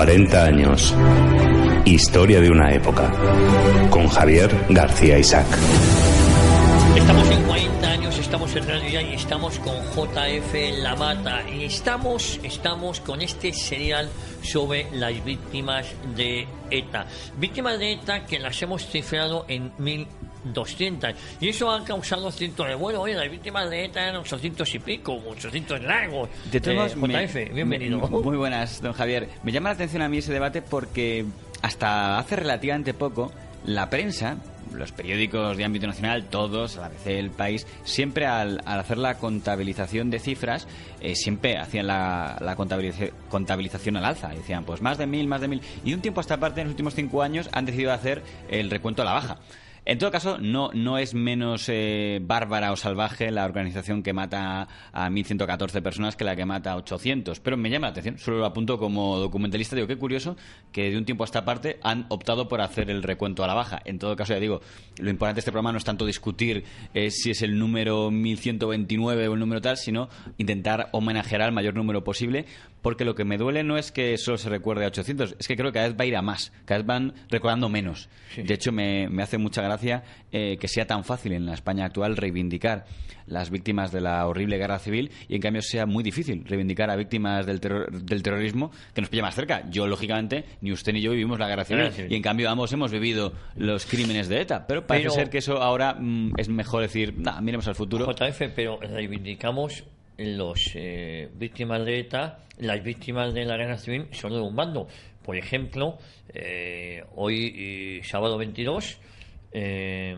40 años. Historia de una época. Con Javier García Isaac. Estamos en 40 años, estamos en Radio Ya y estamos con JF La Mata. Y estamos, estamos con este serial sobre las víctimas de ETA. Víctimas de ETA que las hemos cifrado en mil 200. Y eso ha causado de vuelos. Oye, las víctimas de ETA eran 800 y pico, 800 largos. De todos eh, bienvenido. Muy buenas, don Javier. Me llama la atención a mí ese debate porque hasta hace relativamente poco la prensa los periódicos de ámbito nacional, todos, la vez El País, siempre al, hacer la contabilización de cifras, eh, siempre hacían la, la contabilización al alza. decían, pues más de mil, más de mil. Y un tiempo hasta esta parte, en los últimos cinco años, han decidido hacer el recuento a la baja. En todo caso, no, no es menos eh, bárbara o salvaje la organización que mata a 1.114 personas que la que mata a 800, pero me llama la atención, solo lo apunto como documentalista, digo, qué curioso que de un tiempo a esta parte han optado por hacer el recuento a la baja. En todo caso, ya digo, lo importante de este programa no es tanto discutir eh, si es el número 1129 o el número tal, sino intentar homenajear al mayor número posible, porque lo que me duele no es que solo se recuerde a 800, es que creo que cada vez va a ir a más, cada vez van recordando menos. De hecho, me hace mucha gracia eh, que sea tan fácil en la España actual reivindicar las víctimas de la horrible guerra civil y en cambio sea muy difícil reivindicar a víctimas del, terror, del terrorismo que nos pilla más cerca. Yo, lógicamente, ni usted ni yo vivimos la guerra civil y en cambio ambos hemos vivido los crímenes de ETA, pero parece ser que eso ahora mm, es mejor decir, miremos al futuro. JF, pero reivindicamos los eh, víctimas de ETA, las víctimas de la guerra civil son de un bando. Por ejemplo, eh, hoy sábado 22 eh,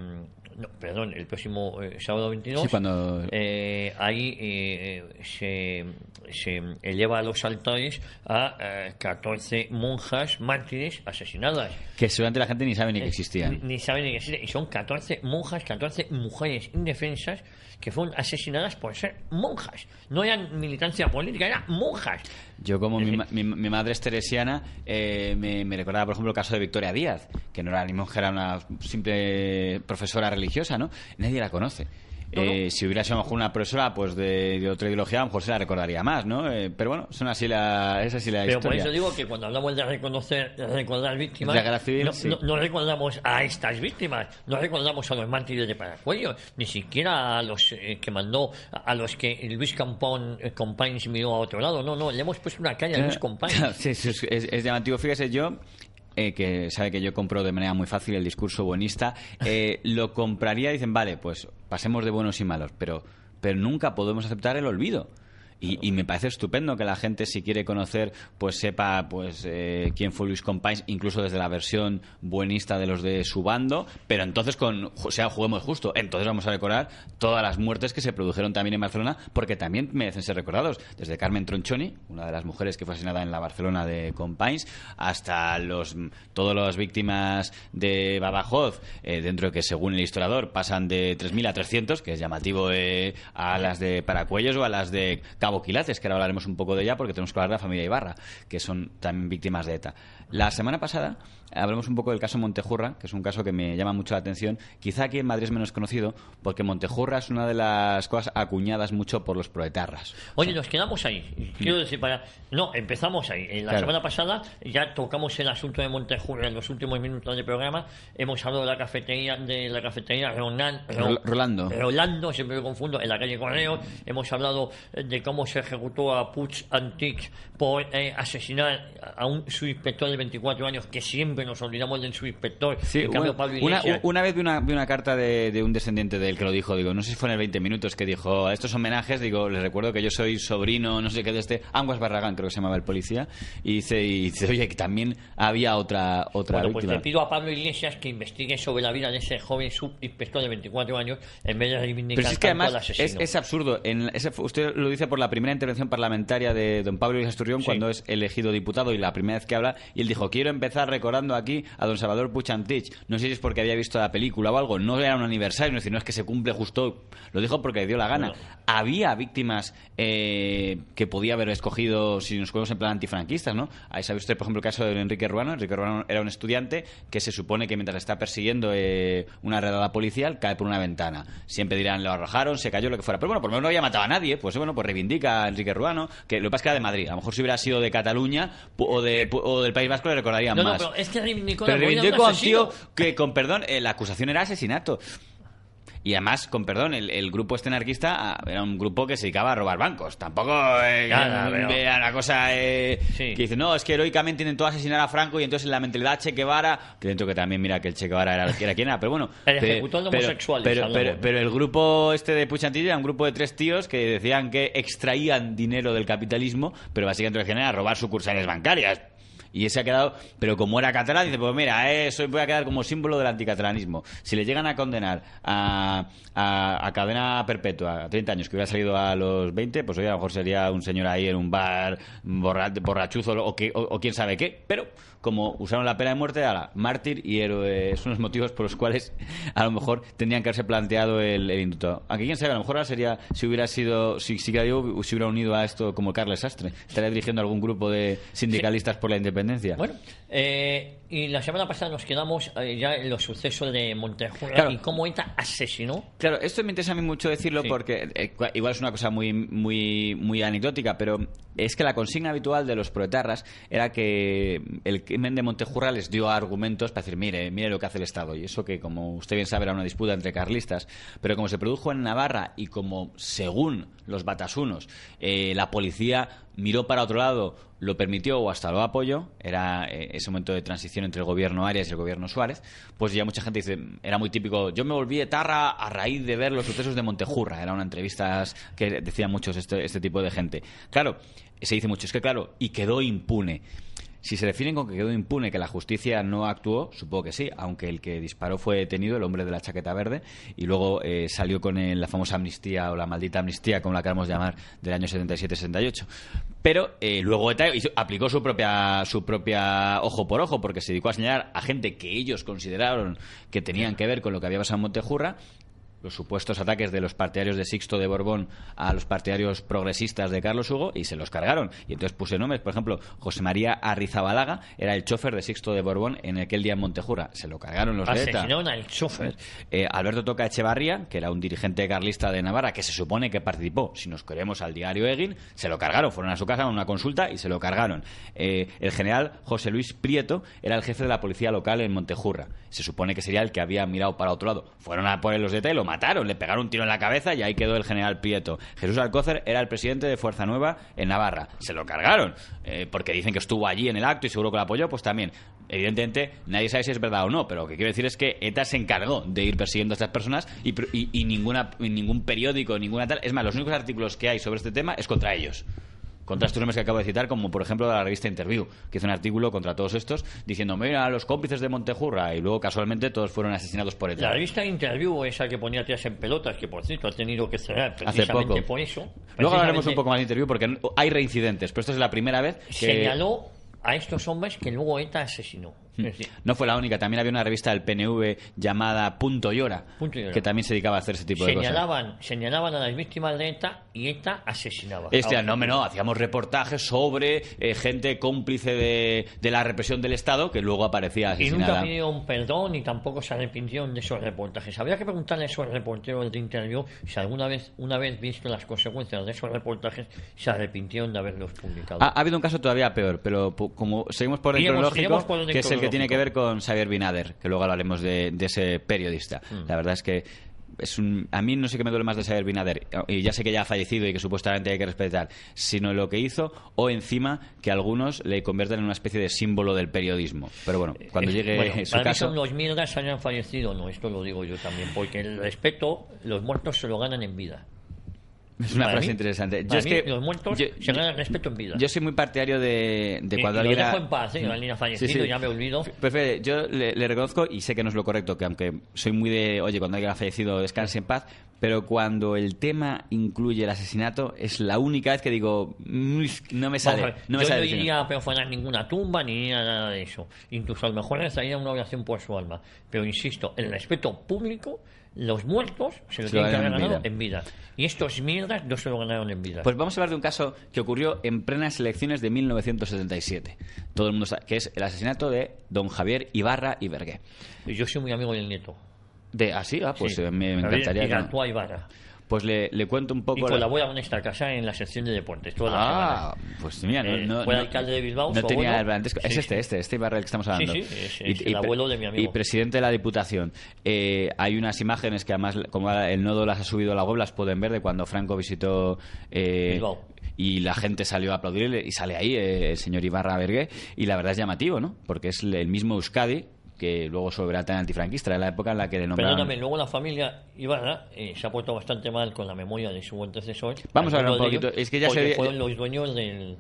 no, perdón, el próximo eh, sábado 22. Sí, cuando... Eh, ahí se, se, eleva a los altares a 14 monjas mártires asesinadas. Que seguramente la gente ni sabe ni que existían. Ni, ni sabe ni que existían. Y son 14 monjas, 14 mujeres indefensas que fueron asesinadas por ser monjas. No eran militancia política, eran monjas. Yo, como eh, eh. mi, madre es teresiana, eh, me, me, recordaba, por ejemplo, el caso de Victoria Díaz, que no era ni monja, era una simple profesora religiosa, ¿no? Nadie la conoce. Eh, si hubiera sido mejor una profesora pues de, otra ideología, a lo mejor se la recordaría más, ¿no? Eh, pero bueno, son así la, es la historia. Pero por eso digo que cuando hablamos de reconocer, de recordar víctimas, no, recordamos a estas víctimas, no recordamos a los mártires de Paracuello, ni siquiera a los eh, que mandó, a los que Luis Campón, Compains miró a otro lado. No, no, le hemos puesto una caña a Luis Compains. es, es, llamativo. Fíjese, yo que sabe que yo compro de manera muy fácil el discurso buenista, lo compraría, dicen, vale, pues pasemos de buenos y malos, pero, pero nunca podemos aceptar el olvido. Y, me parece estupendo que la gente, si quiere conocer, pues sepa pues eh, quién fue Luis Compañes, incluso desde la versión buenista de los de su bando, pero entonces con o sea juguemos justo. Entonces vamos a recordar todas las muertes que se produjeron también en Barcelona, porque también merecen ser recordados. Desde Carmen Tronchoni, una de las mujeres que fue asesinada en la Barcelona de Compañes, hasta los todas las víctimas de Babajoz, eh, dentro de que según el historiador pasan de 3.000 a 300, que es llamativo eh, a las de Paracuellos o a las de Cabo que ahora hablaremos un poco de ella porque tenemos que hablar de la familia Ibarra, que son también víctimas de ETA. La semana pasada hablamos un poco del caso Montejurra, que es un caso que me llama mucho la atención. Quizá aquí en Madrid es menos conocido, porque Montejurra es una de las cosas acuñadas mucho por los proetarras. Oye, nos quedamos ahí. Quiero decir, para... No, empezamos ahí. En la semana pasada ya tocamos el asunto de Montejurra en los últimos minutos del programa. Hemos hablado de la cafetería, de la cafetería Rolando. Rolando, siempre me confundo, en la calle Correo. Hemos hablado de cómo se ejecutó a Puig Antics por eh, asesinar a un subinspector de 24 años que siempre nos olvidamos del subinspector. inspector. Sí, Pablo una, vez vi una, carta de, un descendiente del que lo dijo, digo, no sé si fue en el 20 minutos que dijo, a estos homenajes, digo, les recuerdo que yo soy sobrino, no sé qué, de este Anguas Barragán, creo que se llamaba el policía, y dice, dice oye, que también había otra, otra bueno, víctima. Pues le pido a Pablo Iglesias que investigue sobre la vida de ese joven subinspector de 24 años en vez de reivindicar Pero es que además es, es, absurdo. En, usted lo dice por la primera intervención parlamentaria de don Pablo Iglesias Turrión cuando es elegido diputado y la primera vez que habla, y el dijo, quiero empezar recordando aquí a don Salvador Puchantich. No sé si es porque había visto la película o algo, no era un aniversario, no es que se cumple justo, lo dijo porque le dio la gana. Había víctimas eh, que podía haber escogido, si nos ponemos en plan antifranquistas, ¿no? Ahí sabe usted, por ejemplo, el caso de Enrique Ruano. Enrique Ruano era un estudiante que se supone que mientras está persiguiendo eh, una redada policial cae por una ventana. Siempre dirán, lo arrojaron, se cayó, lo que fuera. Pero bueno, por lo menos no había matado a nadie, pues bueno, pues reivindica a Enrique Ruano, que lo que pasa es que era de Madrid. A lo mejor si hubiera sido de Cataluña o, o del País Vasco le recordaría más. No, pero es que tío que, con perdón, eh, la acusación era asesinato. Y además, con perdón, el, grupo este anarquista ah, era un grupo que se dedicaba a robar bancos. Tampoco eh, era, una cosa eh, que dice, no, es que heroicamente intentó asesinar a Franco y entonces la mentalidad Che Guevara, que dentro que también mira que el Che Guevara era, era quien era, pero bueno. El pero, el grupo este de Puchantillo era un grupo de tres tíos que decían que extraían dinero del capitalismo, pero básicamente lo que era robar sucursales bancarias. Y ese ha quedado, pero como era catalán, dice, pues mira, eso eh, voy a quedar como símbolo del anticatalanismo. Si le llegan a condenar a, cadena perpetua a 30 años, que hubiera salido a los 20, pues hoy a lo mejor sería un señor ahí en un bar borrachuzo o, o, quién sabe qué. Pero como usaron la pena de muerte, a la mártir y héroe son los motivos por los cuales a lo mejor tendrían que haberse planteado el, el indulto. Aunque quién sabe, a lo mejor ahora sería si hubiera sido, si, si, si hubiera unido a esto como Carles Sastre, estaría dirigiendo algún grupo de sindicalistas por la independencia bueno, eh, y la semana pasada nos quedamos eh, ya en los sucesos de Montejura y cómo ETA asesinó. Claro, esto me interesa a mí mucho decirlo porque eh, igual es una cosa muy, muy, muy anecdótica, pero es que la consigna habitual de los proetarras era que el crimen de Montejurra les dio argumentos para decir, mire, mire lo que hace el Estado. Y eso que, como usted bien sabe, era una disputa entre carlistas. Pero como se produjo en Navarra y como, según los batasunos, eh, la policía miró para otro lado, lo permitió o hasta lo apoyó, era ese momento de transición entre el gobierno Arias y el gobierno Suárez, pues ya mucha gente dice, era muy típico, yo me volví etarra a raíz de ver los sucesos de Montejurra, Era una entrevistas que decían muchos este, este tipo de gente. Claro, se dice mucho, es que claro, y quedó impune. Si se definen con que quedó impune, que la justicia no actuó, supongo que sí, aunque el que disparó fue detenido, el hombre de la chaqueta verde, y luego eh, salió con la famosa amnistía o la maldita amnistía, como la queramos llamar, del año 77-68. Pero eh, luego aplicó su propia, su propia ojo por ojo, porque se dedicó a señalar a gente que ellos consideraron que tenían que ver con lo que había pasado en Montejurra los supuestos ataques de los partidarios de Sixto de Borbón a los partidarios progresistas de Carlos Hugo y se los cargaron. Y entonces puse nombres, por ejemplo, José María Arrizabalaga era el chofer de Sixto de Borbón en aquel día en Montejura. Se lo cargaron los ETA. al chofer. Eh, Alberto Toca Echevarría, que era un dirigente carlista de Navarra, que se supone que participó, si nos queremos, al diario Egin, se lo cargaron. Fueron a su casa a una consulta y se lo cargaron. Eh, el general José Luis Prieto era el jefe de la policía local en Montejurra. Se supone que sería el que había mirado para otro lado. Fueron a poner los de mataron, le pegaron un tiro en la cabeza y ahí quedó el general Prieto. Jesús Alcócer era el presidente de Fuerza Nueva en Navarra. Se lo cargaron, eh, porque dicen que estuvo allí en el acto y seguro que lo apoyó, pues también. Evidentemente, nadie sabe si es verdad o no, pero lo que quiero decir es que ETA se encargó de ir persiguiendo a estas personas y, y, ninguna, ningún periódico, ninguna tal. Es más, los únicos artículos que hay sobre este tema es contra ellos contra estos nombres que acabo de citar, como por ejemplo de la revista Interview, que hizo un artículo contra todos estos diciendo, mira, los cómplices de Montejurra, y luego casualmente todos fueron asesinados por ETA. La revista Interview, esa que ponía tías en pelotas, que por cierto ha tenido que cerrar precisamente por eso. luego hablaremos un poco más de Interview porque hay reincidentes, pero esta es la primera vez que... Señaló a estos hombres que luego ETA asesinó. No fue la única, también había una revista del PNV llamada Punto Llora, que también se dedicaba a hacer ese tipo de cosas. Señalaban a las víctimas de ETA y ETA asesinaba. Este, hacíamos reportajes sobre eh, gente cómplice de, de, la represión del Estado que luego aparecía asesinada. Y nunca pidieron perdón y tampoco se arrepintieron de esos reportajes. Habría que preguntarle a esos reporteros de interview si alguna vez, una vez visto las consecuencias de esos reportajes, se arrepintieron de haberlos publicado. Ha, habido un caso todavía peor, pero como seguimos por el cronológico, que es que tiene que ver con Xavier Binader, que luego hablaremos de, ese periodista. Mm. La verdad es que es a mí no sé qué me duele más de Xavier Binader, y ya sé que ya ha fallecido y que supuestamente hay que respetar, sino lo que hizo, o encima que algunos le conviertan en una especie de símbolo del periodismo. Pero bueno, eh, cuando llegue su caso... son los hayan fallecido, no, esto lo digo yo también, porque el respeto, los muertos se lo ganan en vida. Es una frase interesante. Yo es que, los muertos respeto en vida. Yo soy muy partidario de, de cuando alguien. dejo en paz, ¿eh? alguien ha fallecido, ya me olvido. Perfecto, pues, yo le, le, reconozco y sé que no es lo correcto, que aunque soy muy de, oye, cuando alguien ha fallecido, descanse en paz, pero cuando el tema incluye el asesinato, es la única vez que digo, mm, no me sale. no me yo no iría a profanar ninguna tumba ni nada de eso. Incluso a lo mejor estaría una oración por su alma. Pero insisto, el respeto público los muertos se lo tienen que en vida. Y estos mierdas no se lo ganaron en vida. Pues vamos a hablar de un caso que ocurrió en plenas elecciones de 1977. Todo el mundo sabe que es el asesinato de don Javier Ibarra y Vergué. Yo soy muy amigo del nieto. De así, ah, ah, pues eh, me, encantaría. y y Ibarra. Pues le, le, cuento un poco. Y la... la... en esta casa en la sección de deportes. ah, pues mira, no, el eh, alcalde de Bilbao. No tenía antes es este, este, este Ibarra del que estamos hablando. Sí, sí, y, el abuelo de mi amigo. Y presidente de la Diputación. Eh, hay unas imágenes que además, como el nodo las ha subido a la web, las pueden ver de cuando Franco visitó Bilbao y la gente salió a aplaudirle y sale ahí el señor Ibarra Bergué y la verdad es llamativo, ¿no? Porque es el mismo Euskadi que luego sobre la antifranquista, de la época en la que nombraron Pero también, luego la familia Ibarra eh, se ha puesto bastante mal con la memoria de su antecesor. Vamos a hablar un poquito, es que ya se... fueron los dueños del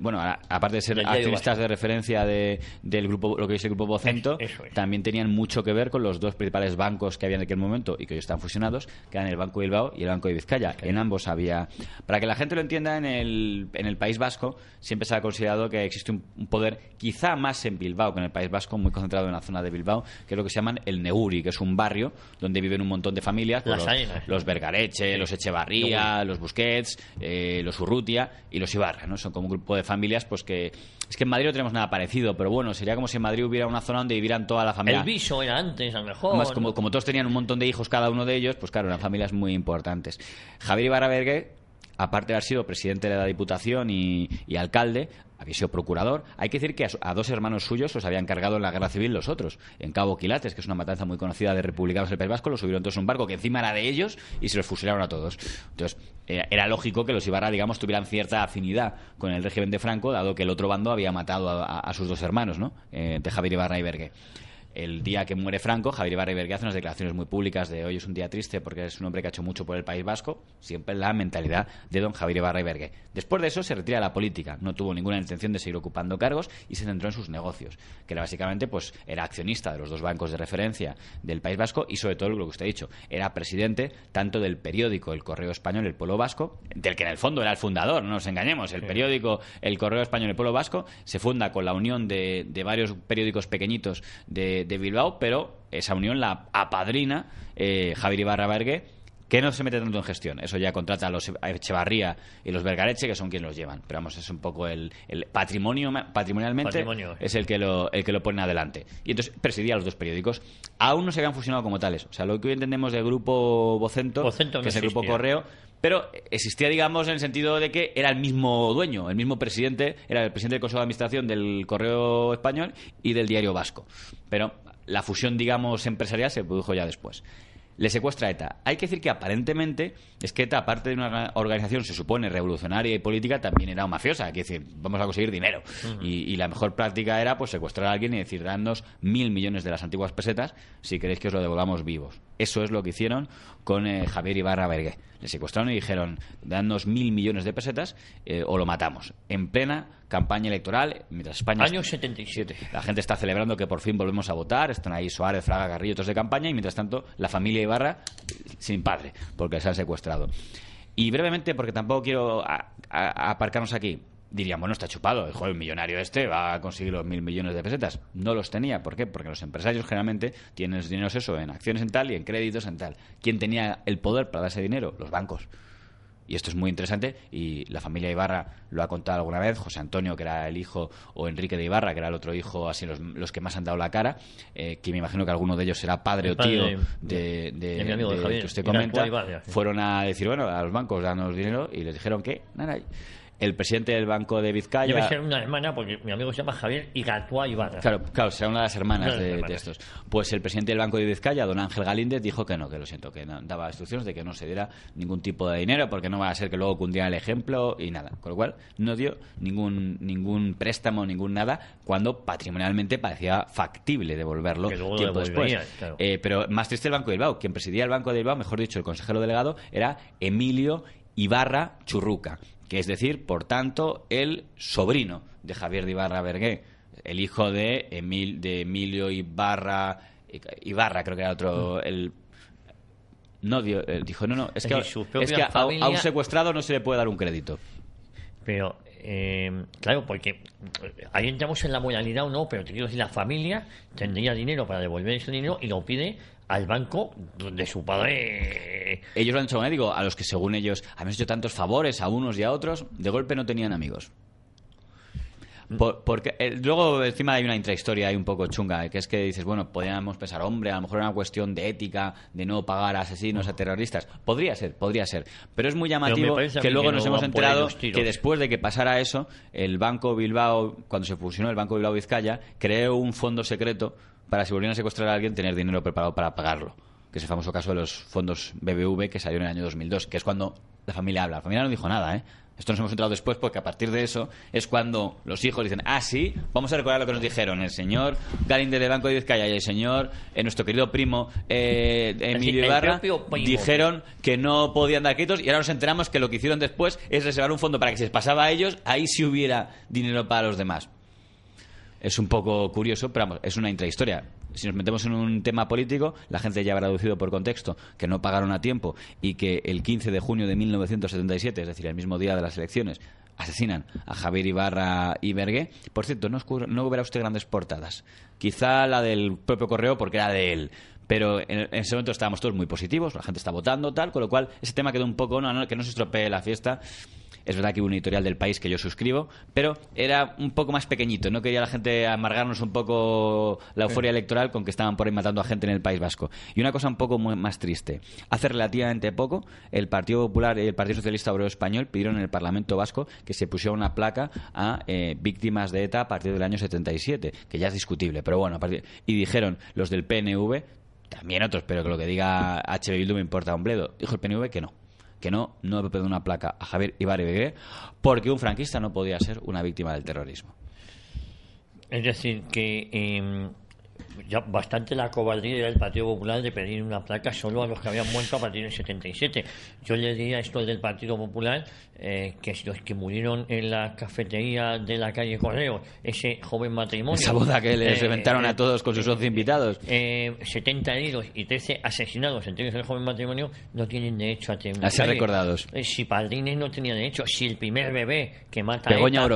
bueno aparte de ser activistas de referencia de, del grupo lo que dice el grupo bocento también tenían mucho que ver con los dos principales bancos que había en aquel momento y que hoy están fusionados que eran el Banco Bilbao y el Banco de Vizcaya en ambos había para que la gente lo entienda en el, País Vasco siempre se ha considerado que existe un, poder quizá más en Bilbao que en el País Vasco muy concentrado en la zona de Bilbao que es lo que se llaman el Neuri que es un barrio donde viven un montón de familias los, los Bergareche los Echevarría los Busquets eh, los Urrutia y los Ibarra no son como grupo de familias, pues que. Es que en Madrid no tenemos nada parecido, pero bueno, sería como si en Madrid hubiera una zona donde vivieran toda la familia. El viso era antes, a lo mejor. como, todos tenían un montón de hijos cada uno de ellos, pues claro, eran familias muy importantes. Javier Bergue aparte de haber sido presidente de la Diputación y, alcalde, había sido procurador. Hay que decir que a, dos hermanos suyos los habían cargado en la guerra civil los otros. En Cabo Quilates, que es una matanza muy conocida de republicanos del País Vasco, los subieron todos un barco que encima era de ellos y se los fusilaron a todos. Entonces, eh, era lógico que los Ibarra, digamos, tuvieran cierta afinidad con el régimen de Franco, dado que el otro bando había matado a, sus dos hermanos, ¿no? Eh, de Javier Ibarra y Bergue el día que muere Franco, Javier Ibarra hace unas declaraciones muy públicas de hoy es un día triste porque es un hombre que ha hecho mucho por el País Vasco, siempre la mentalidad de don Javier Ibarra Después de eso se retira de la política, no tuvo ninguna intención de seguir ocupando cargos y se centró en sus negocios, que era básicamente pues era accionista de los dos bancos de referencia del País Vasco y sobre todo lo que usted ha dicho, era presidente tanto del periódico El Correo Español El Pueblo Vasco, del que en el fondo era el fundador, no nos engañemos, el periódico El Correo Español El Pueblo Vasco se funda con la unión de varios periódicos pequeñitos de, de Bilbao, pero esa unión la apadrina eh, Javier Ibarra Bergue, que no se mete tanto en gestión. Eso ya contrata a los Echevarría y los Bergareche, que son quienes los llevan. Pero vamos, es un poco el, patrimonio, patrimonialmente, es el que, lo, el que lo pone adelante. Y entonces presidía los dos periódicos. Aún no se habían fusionado como tales. O sea, lo que hoy entendemos del grupo Vocento, que es el grupo Correo, pero existía, digamos, en el sentido de que era el mismo dueño, el mismo presidente, era el presidente del Consejo de Administración del Correo Español y del Diario Vasco. Pero la fusión, digamos, empresarial se produjo ya después. Le secuestra ETA. Hay que decir que aparentemente es que aparte de una organización, se supone, revolucionaria y política, también era mafiosa, que decir, vamos a conseguir dinero. y, la mejor práctica era pues secuestrar a alguien y decir, danos mil millones de las antiguas pesetas si queréis que os lo devolvamos vivos. Eso es lo que hicieron con eh, Javier Ibarra Bergué. Le secuestraron y dijeron, Danos mil millones de pesetas eh, o lo matamos. En plena campaña electoral, mientras España... Año 77. La gente está celebrando que por fin volvemos a votar, están ahí Suárez, Fraga, Carrillo, otros de campaña, y mientras tanto la familia Ibarra sin padre, porque se han secuestrado y brevemente, porque tampoco quiero aparcarnos aquí, diríamos, bueno, está chupado, el joven millonario este va a conseguir los mil millones de pesetas. No los tenía, ¿por qué? Porque los empresarios generalmente tienen dineros eso en acciones en tal y en créditos en tal. ¿Quién tenía el poder para dar ese dinero? Los bancos. Y esto es muy interesante y la familia Ibarra lo ha contado alguna vez, José Antonio, que era el hijo, o Enrique de Ibarra, que era el otro hijo, así los, los que más han dado la cara, eh, que me imagino que alguno de ellos será padre, o tío de, de, que usted comenta, fueron a decir, bueno, a los bancos, danos dinero y les dijeron que nada, el presidente del Banco de Vizcaya. Debe ser una hermana, porque mi amigo se llama Javier Igatua Ibarra. Claro, claro, será una de las hermanas, de, estos. Pues el presidente del Banco de Vizcaya, don Ángel Galíndez, dijo que no, que lo siento, que daba instrucciones de que no se diera ningún tipo de dinero, porque no va a ser que luego cundiera el ejemplo y nada. Con lo cual, no dio ningún, ningún préstamo, ningún nada, cuando patrimonialmente parecía factible devolverlo después. Eh, pero más triste el Banco de Bilbao. Quien presidía el Banco de Bilbao, mejor dicho, el consejero delegado, era Emilio Ibarra Churruca que es decir, por tanto, el sobrino de Javier de Ibarra Bergué, el hijo de, Emil, de Emilio Ibarra, Ibarra creo que era otro, mm. el no, eh, dijo, no, no, es que, es a, un secuestrado no se le puede dar un crédito. Pero, em, claro, porque eh, ahí entramos en la moralidad o no, pero te quiero decir, la familia tendría dinero para devolver ese dinero y lo pide al banco de su padre. Ellos lo han hecho digo, a los que según ellos han hecho tantos favores a unos y a otros, de golpe no tenían amigos. porque eh, luego encima hay una intrahistoria ahí un poco chunga, eh, que es que dices, bueno, podríamos pensar, hombre, a lo mejor era una cuestión de ética, de no pagar a asesinos, a terroristas. Podría ser, podría ser. Pero es muy llamativo que luego nos hemos enterado que después de que pasara eso, el Banco Bilbao, cuando se fusionó el Banco Bilbao Vizcaya, creó un fondo secreto para si volvieran a secuestrar a alguien tener dinero preparado para pagarlo. Que es el famoso caso de los fondos BBV que salió en el año 2002, que es cuando la familia habla. La familia no dijo nada, ¿eh? Esto nos hemos entrado después porque a partir de eso es cuando los hijos dicen, ah, sí, vamos a recordar lo que nos dijeron el señor Galinde del Banco de Vizcaya y el señor, eh, nuestro querido primo eh, Emilio Ibarra, dijeron que no podían dar créditos, y ahora nos enteramos que lo que hicieron después es reservar un fondo para que se les pasaba a ellos, ahí sí hubiera dinero para los demás es un poco curioso, pero es una intrahistoria. Si nos metemos en un tema político, la gente ya habrá traducido por contexto que no pagaron a tiempo y que el 15 de junio de 1977, es decir, el mismo día de las elecciones, asesinan a Javier Ibarra y Bergué. Por cierto, no, no verá usted grandes portadas. Quizá la del propio correo porque era de él. Pero en, ese momento estábamos todos muy positivos, la gente está votando, tal, con lo cual ese tema quedó un poco, no, no, que no se estropee la fiesta es verdad que hubo un editorial del país que yo suscribo, pero era un poco más pequeñito. No quería la gente amargarnos un poco la euforia electoral con que estaban por ahí matando a gente en el País Vasco. Y una cosa un poco más triste. Hace relativamente poco, el Partido Popular y el Partido Socialista Obrero Español pidieron en el Parlamento Vasco que se pusiera una placa a eh, víctimas de ETA a partir del año 77, que ya es discutible, pero bueno. Y dijeron los del PNV, también otros, pero que lo que diga HB Bildu me importa un bledo. Dijo el PNV que no que no, no le una placa a Javier Ibarre porque un franquista no podía ser una víctima del terrorismo. Es decir, que em, bastante la cobardía del Partido Popular de pedir una placa solo a los que habían muerto a partir del 77. Yo le diría esto del Partido Popular, eh, que los que murieron en la cafetería de la calle Correo, ese joven matrimonio... Esa boda que les eh, reventaron a eh, todos con sus 11 eh, invitados. 70 heridos y 13 asesinados, en el joven matrimonio, no tienen derecho a tener... A ser recordados. si Padrines no tenía derecho, si el primer bebé que mata... Begoña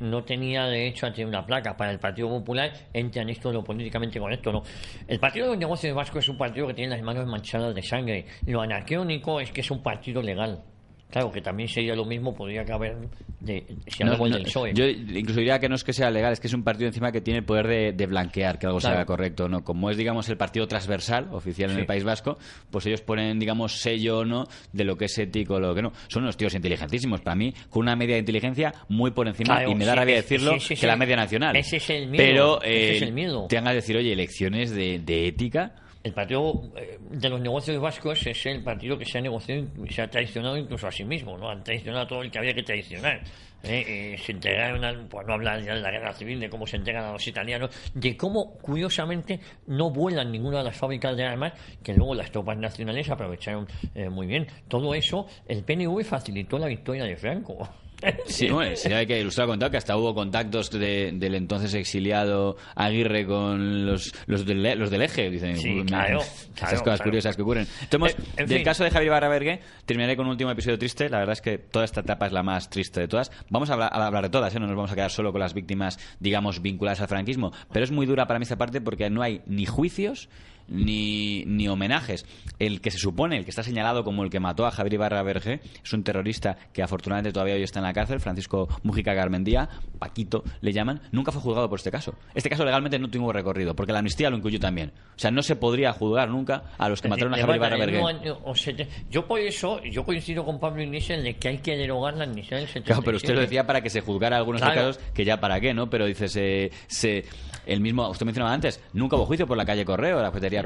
no tenía derecho a tener una placa para el Partido Popular, entran esto lo políticamente con esto ¿no? El Partido de los Negocios Vasco es un partido que tiene las manos manchadas de sangre. Lo único es que es un partido legal. Claro, que también sería lo mismo, podría caber de, Yo incluso diría que no es que sea legal, es que es un partido encima que tiene el poder de, blanquear que algo salga correcto no. Como es, digamos, el partido transversal oficial en el País Vasco, pues ellos ponen, digamos, sello o no de lo que es ético o lo que no. Son unos tíos inteligentísimos, para mí, con una media de inteligencia muy por encima, y me da rabia decirlo, que la media nacional. Ese es el miedo. Pero, eh, te van a decir, oye, elecciones de, de ética el partido eh, de los negocios vascos es el partido que se ha negociado, se ha traicionado incluso a sí mismo, ¿no? Han traicionado a todo el que había que traicionar. ¿eh? Eh, se entregaron, pues no hablar ya de la guerra civil, de cómo se entregan a los italianos, de cómo, curiosamente, no vuelan ninguna de las fábricas de armas que luego las tropas nacionales aprovecharon muy bien. Todo eso, el PNV facilitó la victoria de Franco. Sí, bueno, hay que ilustrar contado que hasta hubo contactos de, del entonces exiliado Aguirre con los, los, del, eje, dicen. Esas cosas curiosas que ocurren. Eh, en el caso de Javier Barrabergue, terminaré con un último episodio triste. La verdad es que toda esta etapa es la más triste de todas. Vamos a hablar, de todas, ¿eh? no nos vamos a quedar solo con las víctimas, digamos, vinculadas al franquismo. Pero es muy dura para mí esta parte porque no hay ni juicios ni, ni homenajes. El que se supone, el que está señalado como el que mató a Javier Ibarra Verge, es un terrorista que afortunadamente todavía hoy está en la cárcel, Francisco Mujica Garmendía, Paquito le llaman, nunca fue juzgado por este caso. Este caso legalmente no tuvo recorrido, porque la amnistía lo incluyó también. O sea, no se podría juzgar nunca a los que mataron a Javier Ibarra Verge. yo por eso, yo coincido con Pablo Iglesias de que hay que derogar la amnistía del pero usted lo decía para que se juzgara algunos casos, que ya para qué, ¿no? Pero dice, el mismo, usted mencionaba antes, nunca hubo juicio por la calle Correo, la cafetería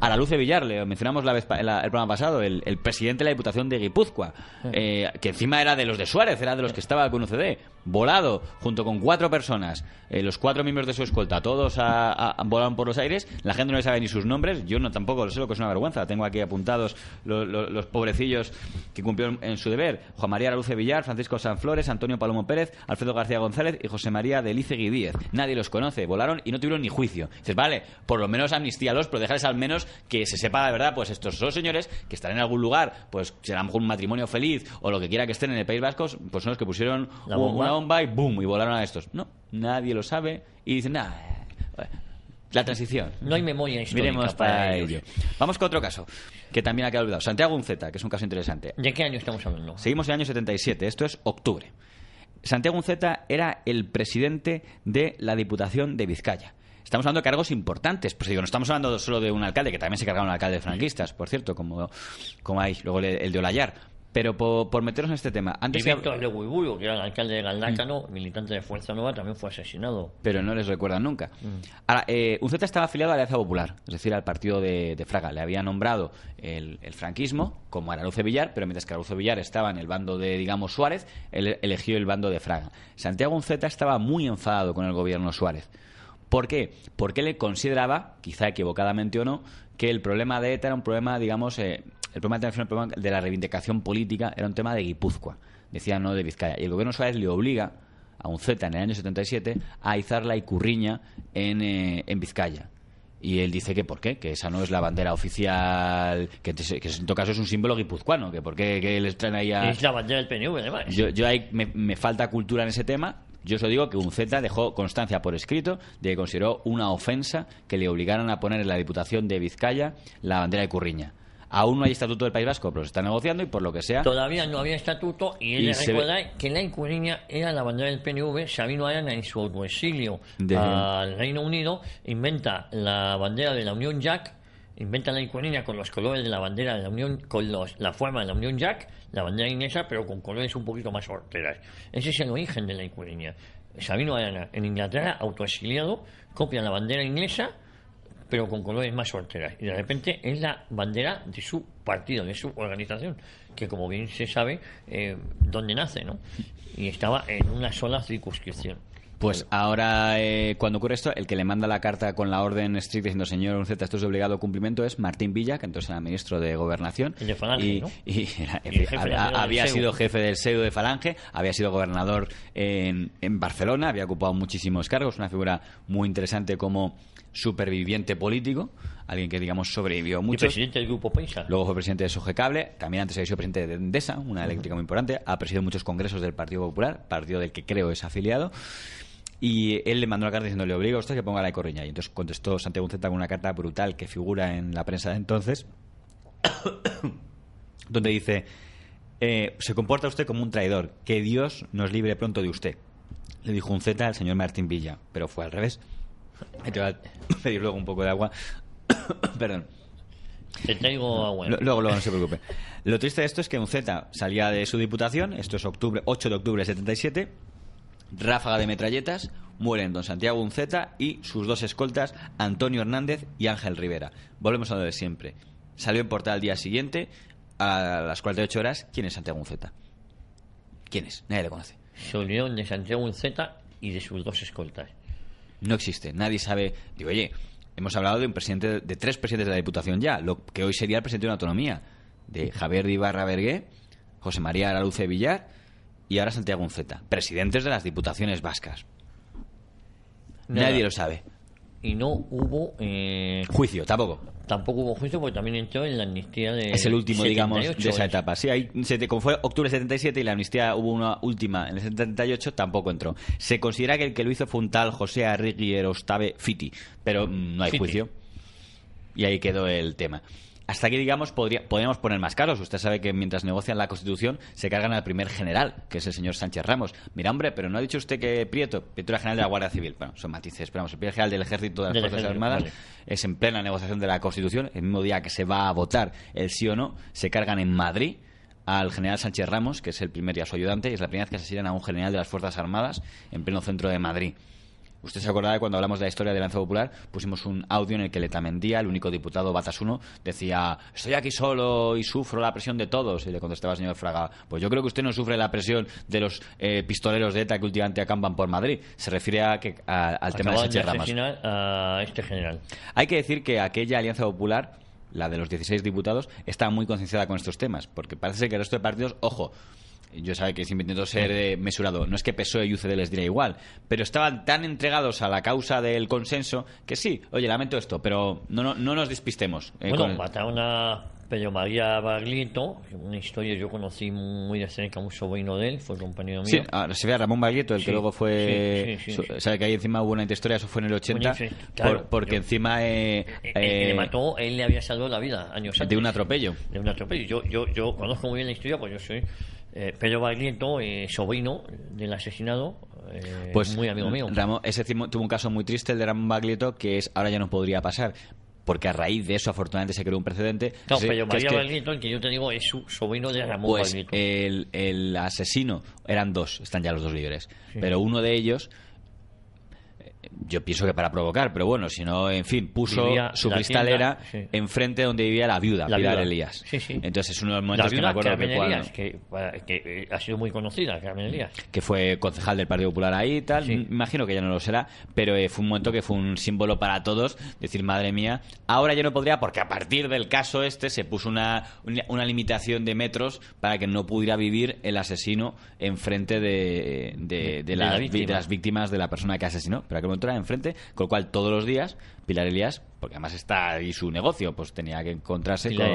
a la luce Villar, le mencionamos la vez, el programa pasado, el, presidente de la Diputación de Guipúzcoa, eh, que encima era de los de Suárez, era de los que estaba con UCD, volado junto con cuatro personas, eh, los cuatro miembros de su escolta, todos a, volaron por los aires, la gente no le sabe ni sus nombres, yo no tampoco lo sé, lo que es una vergüenza, tengo aquí apuntados los, pobrecillos que cumplieron en su deber, Juan María luce Villar, Francisco Sanflores, Antonio Palomo Pérez, Alfredo García González y José María de Licegui Nadie los conoce, volaron y no tuvieron ni juicio. Dices, vale, por lo menos amnistíalos, pero al menos que se sepa la verdad, pues estos dos señores que están en algún lugar, pues será mejor un matrimonio feliz o lo que quiera que estén en el País Vasco, pues son los que pusieron una bomba y boom, y volaron a estos. No, nadie lo sabe y dicen, nada. Eh, la transición. No hay memoria histórica Miremos para, ello. Vamos con otro caso que también ha quedado olvidado. Santiago Unceta, que es un caso interesante. ¿De qué año estamos hablando? Seguimos en el año 77, esto es octubre. Santiago Unceta era el presidente de la Diputación de Vizcaya. Estamos hablando de cargos importantes. Pues digo, no estamos hablando solo de un alcalde, que también se cargaba un alcalde de franquistas, por cierto, como, como hay luego el, de Olayar. Pero por, meternos en este tema, antes y el de Huibullo, que era el alcalde de Galdácano, mm. militante de Fuerza Nueva, también fue asesinado. Pero no les recuerdan nunca. Mm. Eh, estaba afiliado a la Alianza Popular, es decir, al partido de, Fraga. Le había nombrado el, franquismo como Luce Villar, pero mientras que Luce Villar estaba en el bando de, digamos, Suárez, él eligió el bando de Fraga. Santiago Unceta estaba muy enfadado con el gobierno Suárez. ¿Por qué? Porque él consideraba, quizá equivocadamente o no, que el problema de ETA era un problema, digamos, eh, el problema de la reivindicación política era un tema de Guipúzcoa, decía no de Vizcaya. Y el gobierno Suárez le obliga a un Z en el año 77 a izar la icurriña en, eh, en Vizcaya. Y él dice que por qué, que esa no es la bandera oficial, que, en todo caso es un símbolo guipuzcoano, que por qué que les traen ahí a... Es la bandera del PNV, además. Yo, me, falta cultura en ese tema yo solo digo que un Z dejó constancia por escrito de que consideró una ofensa que le obligaran a poner en la Diputación de Vizcaya la bandera de Curriña. Aún no hay estatuto del País Vasco, pero se está negociando y por lo que sea. Todavía no había estatuto y él recuerda que la Curriña era la bandera del PNV. Sabino Arana, en su autoexilio al Reino Unido, inventa la bandera de la Unión Jack Inventa la icónica con los colores de la bandera de la Unión, con la forma de la Unión Jack, la bandera inglesa, pero con colores un poquito más horteras. Ese es el origen de la icónica. Sabino Arana, en Inglaterra, autoexiliado, copia la bandera inglesa, pero con colores más horteras. Y de repente es la bandera de su partido, de su organización, que como bien se sabe, eh, donde nace, ¿no? Y estaba en una sola circunscripción. Pues ahora, eh, cuando ocurre esto, el que le manda la carta con la orden estricta diciendo, señor Z, esto es de obligado cumplimiento, es Martín Villa, que entonces era ministro de Gobernación. de Falange, y, ¿no? había, sido jefe del SEU de Falange, había sido gobernador en, Barcelona, había ocupado muchísimos cargos, una figura muy interesante como superviviente político, alguien que, digamos, sobrevivió mucho. Y presidente del Grupo Pensa. Luego fue presidente de Cable, también antes había sido presidente de Endesa, una eléctrica muy importante, ha presidido muchos congresos del Partido Popular, partido del que creo es afiliado. Y él le mandó la carta diciendo, le obliga a usted que ponga la corriña... Y entonces contestó Santiago Zeta con una carta brutal que figura en la prensa de entonces, donde dice, eh, se comporta usted como un traidor, que Dios nos libre pronto de usted. Le dijo un al señor Martín Villa, pero fue al revés. Te voy a pedir luego un poco de agua. Perdón. Te traigo agua. Luego, luego, no se preocupe. Lo triste de esto es que un salía de su diputación, esto es octubre, 8 de octubre de 77, ráfaga de metralletas, mueren don Santiago Unzeta y sus dos escoltas, Antonio Hernández y Ángel Rivera. Volvemos a lo de siempre. Salió en portal al día siguiente, a las 48 horas, ¿quién es Santiago Unzeta ¿Quién es? Nadie le conoce. Se de Santiago Unzeta y de sus dos escoltas. No existe, nadie sabe. Digo, oye, hemos hablado de un presidente, de tres presidentes de la Diputación ya, lo que hoy sería el presidente de una autonomía, de Javier Ibarra Bergué, José María Araluce Villar y ahora Santiago Unceta presidentes de las diputaciones vascas. Nadie lo sabe. Y no hubo. Eh, juicio, tampoco. Tampoco hubo juicio porque también entró en la amnistía de. Es el último, digamos, de esa etapa. Sí, ahí como fue octubre 77 y la amnistía hubo una última en el 78, tampoco entró. Se considera que el que lo hizo fue un tal José Arrigui Erostabe Fiti, pero mm, no hay juicio. Y ahí quedó el tema hasta aquí, digamos, podríamos poner más caros. Usted sabe que mientras negocian la Constitución se cargan al primer general, que es el señor Sánchez Ramos. Mira, hombre, pero no ha dicho usted que Prieto, Prieto general de la Guardia Civil. Bueno, son matices, esperamos. El primer general del Ejército de las Fuerzas Armadas es en plena negociación de la Constitución. El mismo día que se va a votar el sí o no, se cargan en Madrid al general Sánchez Ramos, que es el primer y a su ayudante, y es la primera vez que asesinan a un general de las Fuerzas Armadas en pleno centro de Madrid. Usted se acordará de cuando hablamos de la historia de Alianza Popular, pusimos un audio en el que Letamendía, el único diputado batasuno, decía, estoy aquí solo y sufro la presión de todos. Y le contestaba el señor Fraga, pues yo creo que usted no sufre la presión de los eh, pistoleros de ETA que últimamente acampan por Madrid. Se refiere a que, al tema de Sánchez sino A este general. Hay que decir que aquella Alianza Popular la de los 16 diputados, está muy concienciada con estos temas, porque parece que el resto de partidos, ojo, yo sabe que siempre intento ser eh, mesurado. No es que PSOE y UCD les diría igual, pero estaban tan entregados a la causa del consenso que sí, oye, lamento esto, pero no, no, no nos despistemos. Eh, bueno, mataron a Pedro María Baglietto, una historia yo conocí muy de cerca, un sobrino de él, fue compañero mío. Sí, ahora se ve a Ramón Baglietto, el que luego fue... sabe que ahí encima hubo una historia, eso fue en el 80, porque encima... él, eh, le mató, él le había salvado la vida años antes. De un atropello. De un atropello. Yo, yo, yo conozco muy bien la historia, pues yo soy eh, Pedro Baglietto, eh, sobrino del asesinado, eh, pues, muy amigo mío. Ramón, ese tuvo un caso muy triste, el de Ramón Baglietto, que es ahora ya no podría pasar. Porque a raíz de eso, afortunadamente, se creó un precedente. No, Pedro que que, el que yo te digo, es su sobrino de Ramón pues El, el asesino, eran dos, están ya los dos líderes. Pero uno de ellos yo pienso que para provocar, pero bueno, si no, en fin, puso su cristalera enfrente de donde vivía la viuda, Pilar Elías. Entonces, es uno de los momentos que me acuerdo que, que, eh, ha sido muy conocida, Carmen Elías. Que fue concejal del Partido Popular ahí y tal. Imagino que ya no lo será, pero eh, fue un momento que fue un símbolo para todos. Decir, madre mía, ahora ya no podría, porque a partir del caso este se puso una, una, limitación de metros para que no pudiera vivir el asesino enfrente de, de, las, víctimas de la persona que asesinó. Pero aquel momento enfrente, con lo cual todos los días Pilar Elías, porque además está ahí su negocio, pues tenía que encontrarse con,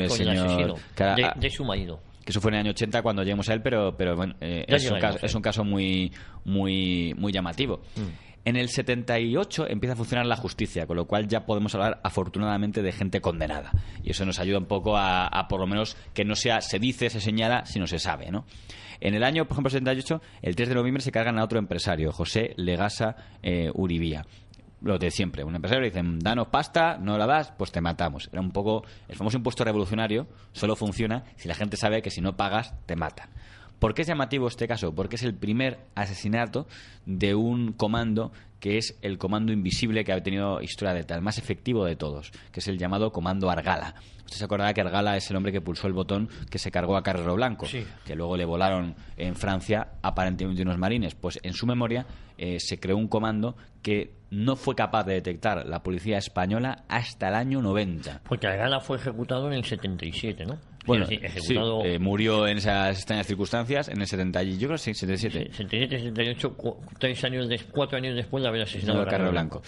el señor... de, ah, su marido que eso fue en el año 80 cuando llegamos a él, pero, pero bueno, eh, es, un caso, es, un caso, muy, muy, muy llamativo. Mm. En el 78 empieza a funcionar la justicia, con lo cual ya podemos hablar afortunadamente de gente condenada. Y eso nos ayuda un poco a, a por lo menos que no sea se dice, se señala, sino se sabe, ¿no? En el año, por ejemplo, 78, el 3 de noviembre se cargan a otro empresario, José Legasa Uribia. Eh, Uribía lo de siempre. Un empresario le dicen, danos pasta, no la das, pues te matamos. Era un poco el famoso impuesto revolucionario, solo funciona si la gente sabe que si no pagas, te matan. ¿Por qué es llamativo este caso? Porque es el primer asesinato de un comando que es el comando invisible que ha tenido historia de tal, más efectivo de todos, que es el llamado comando Argala. Usted se acordará que Argala es el hombre que pulsó el botón que se cargó a Carrero Blanco, que luego le volaron en Francia aparentemente unos marines. Pues en su memoria eh, se creó un comando que no fue capaz de detectar la policía española hasta el año 90. Porque Argala fue ejecutado en el 77, ¿no? Bueno, sí, eh, murió en esas extrañas circunstancias en el 71, yo creo que 77. 77, 78, tres años cuatro años después de haber asesinado a Carlos Blanco.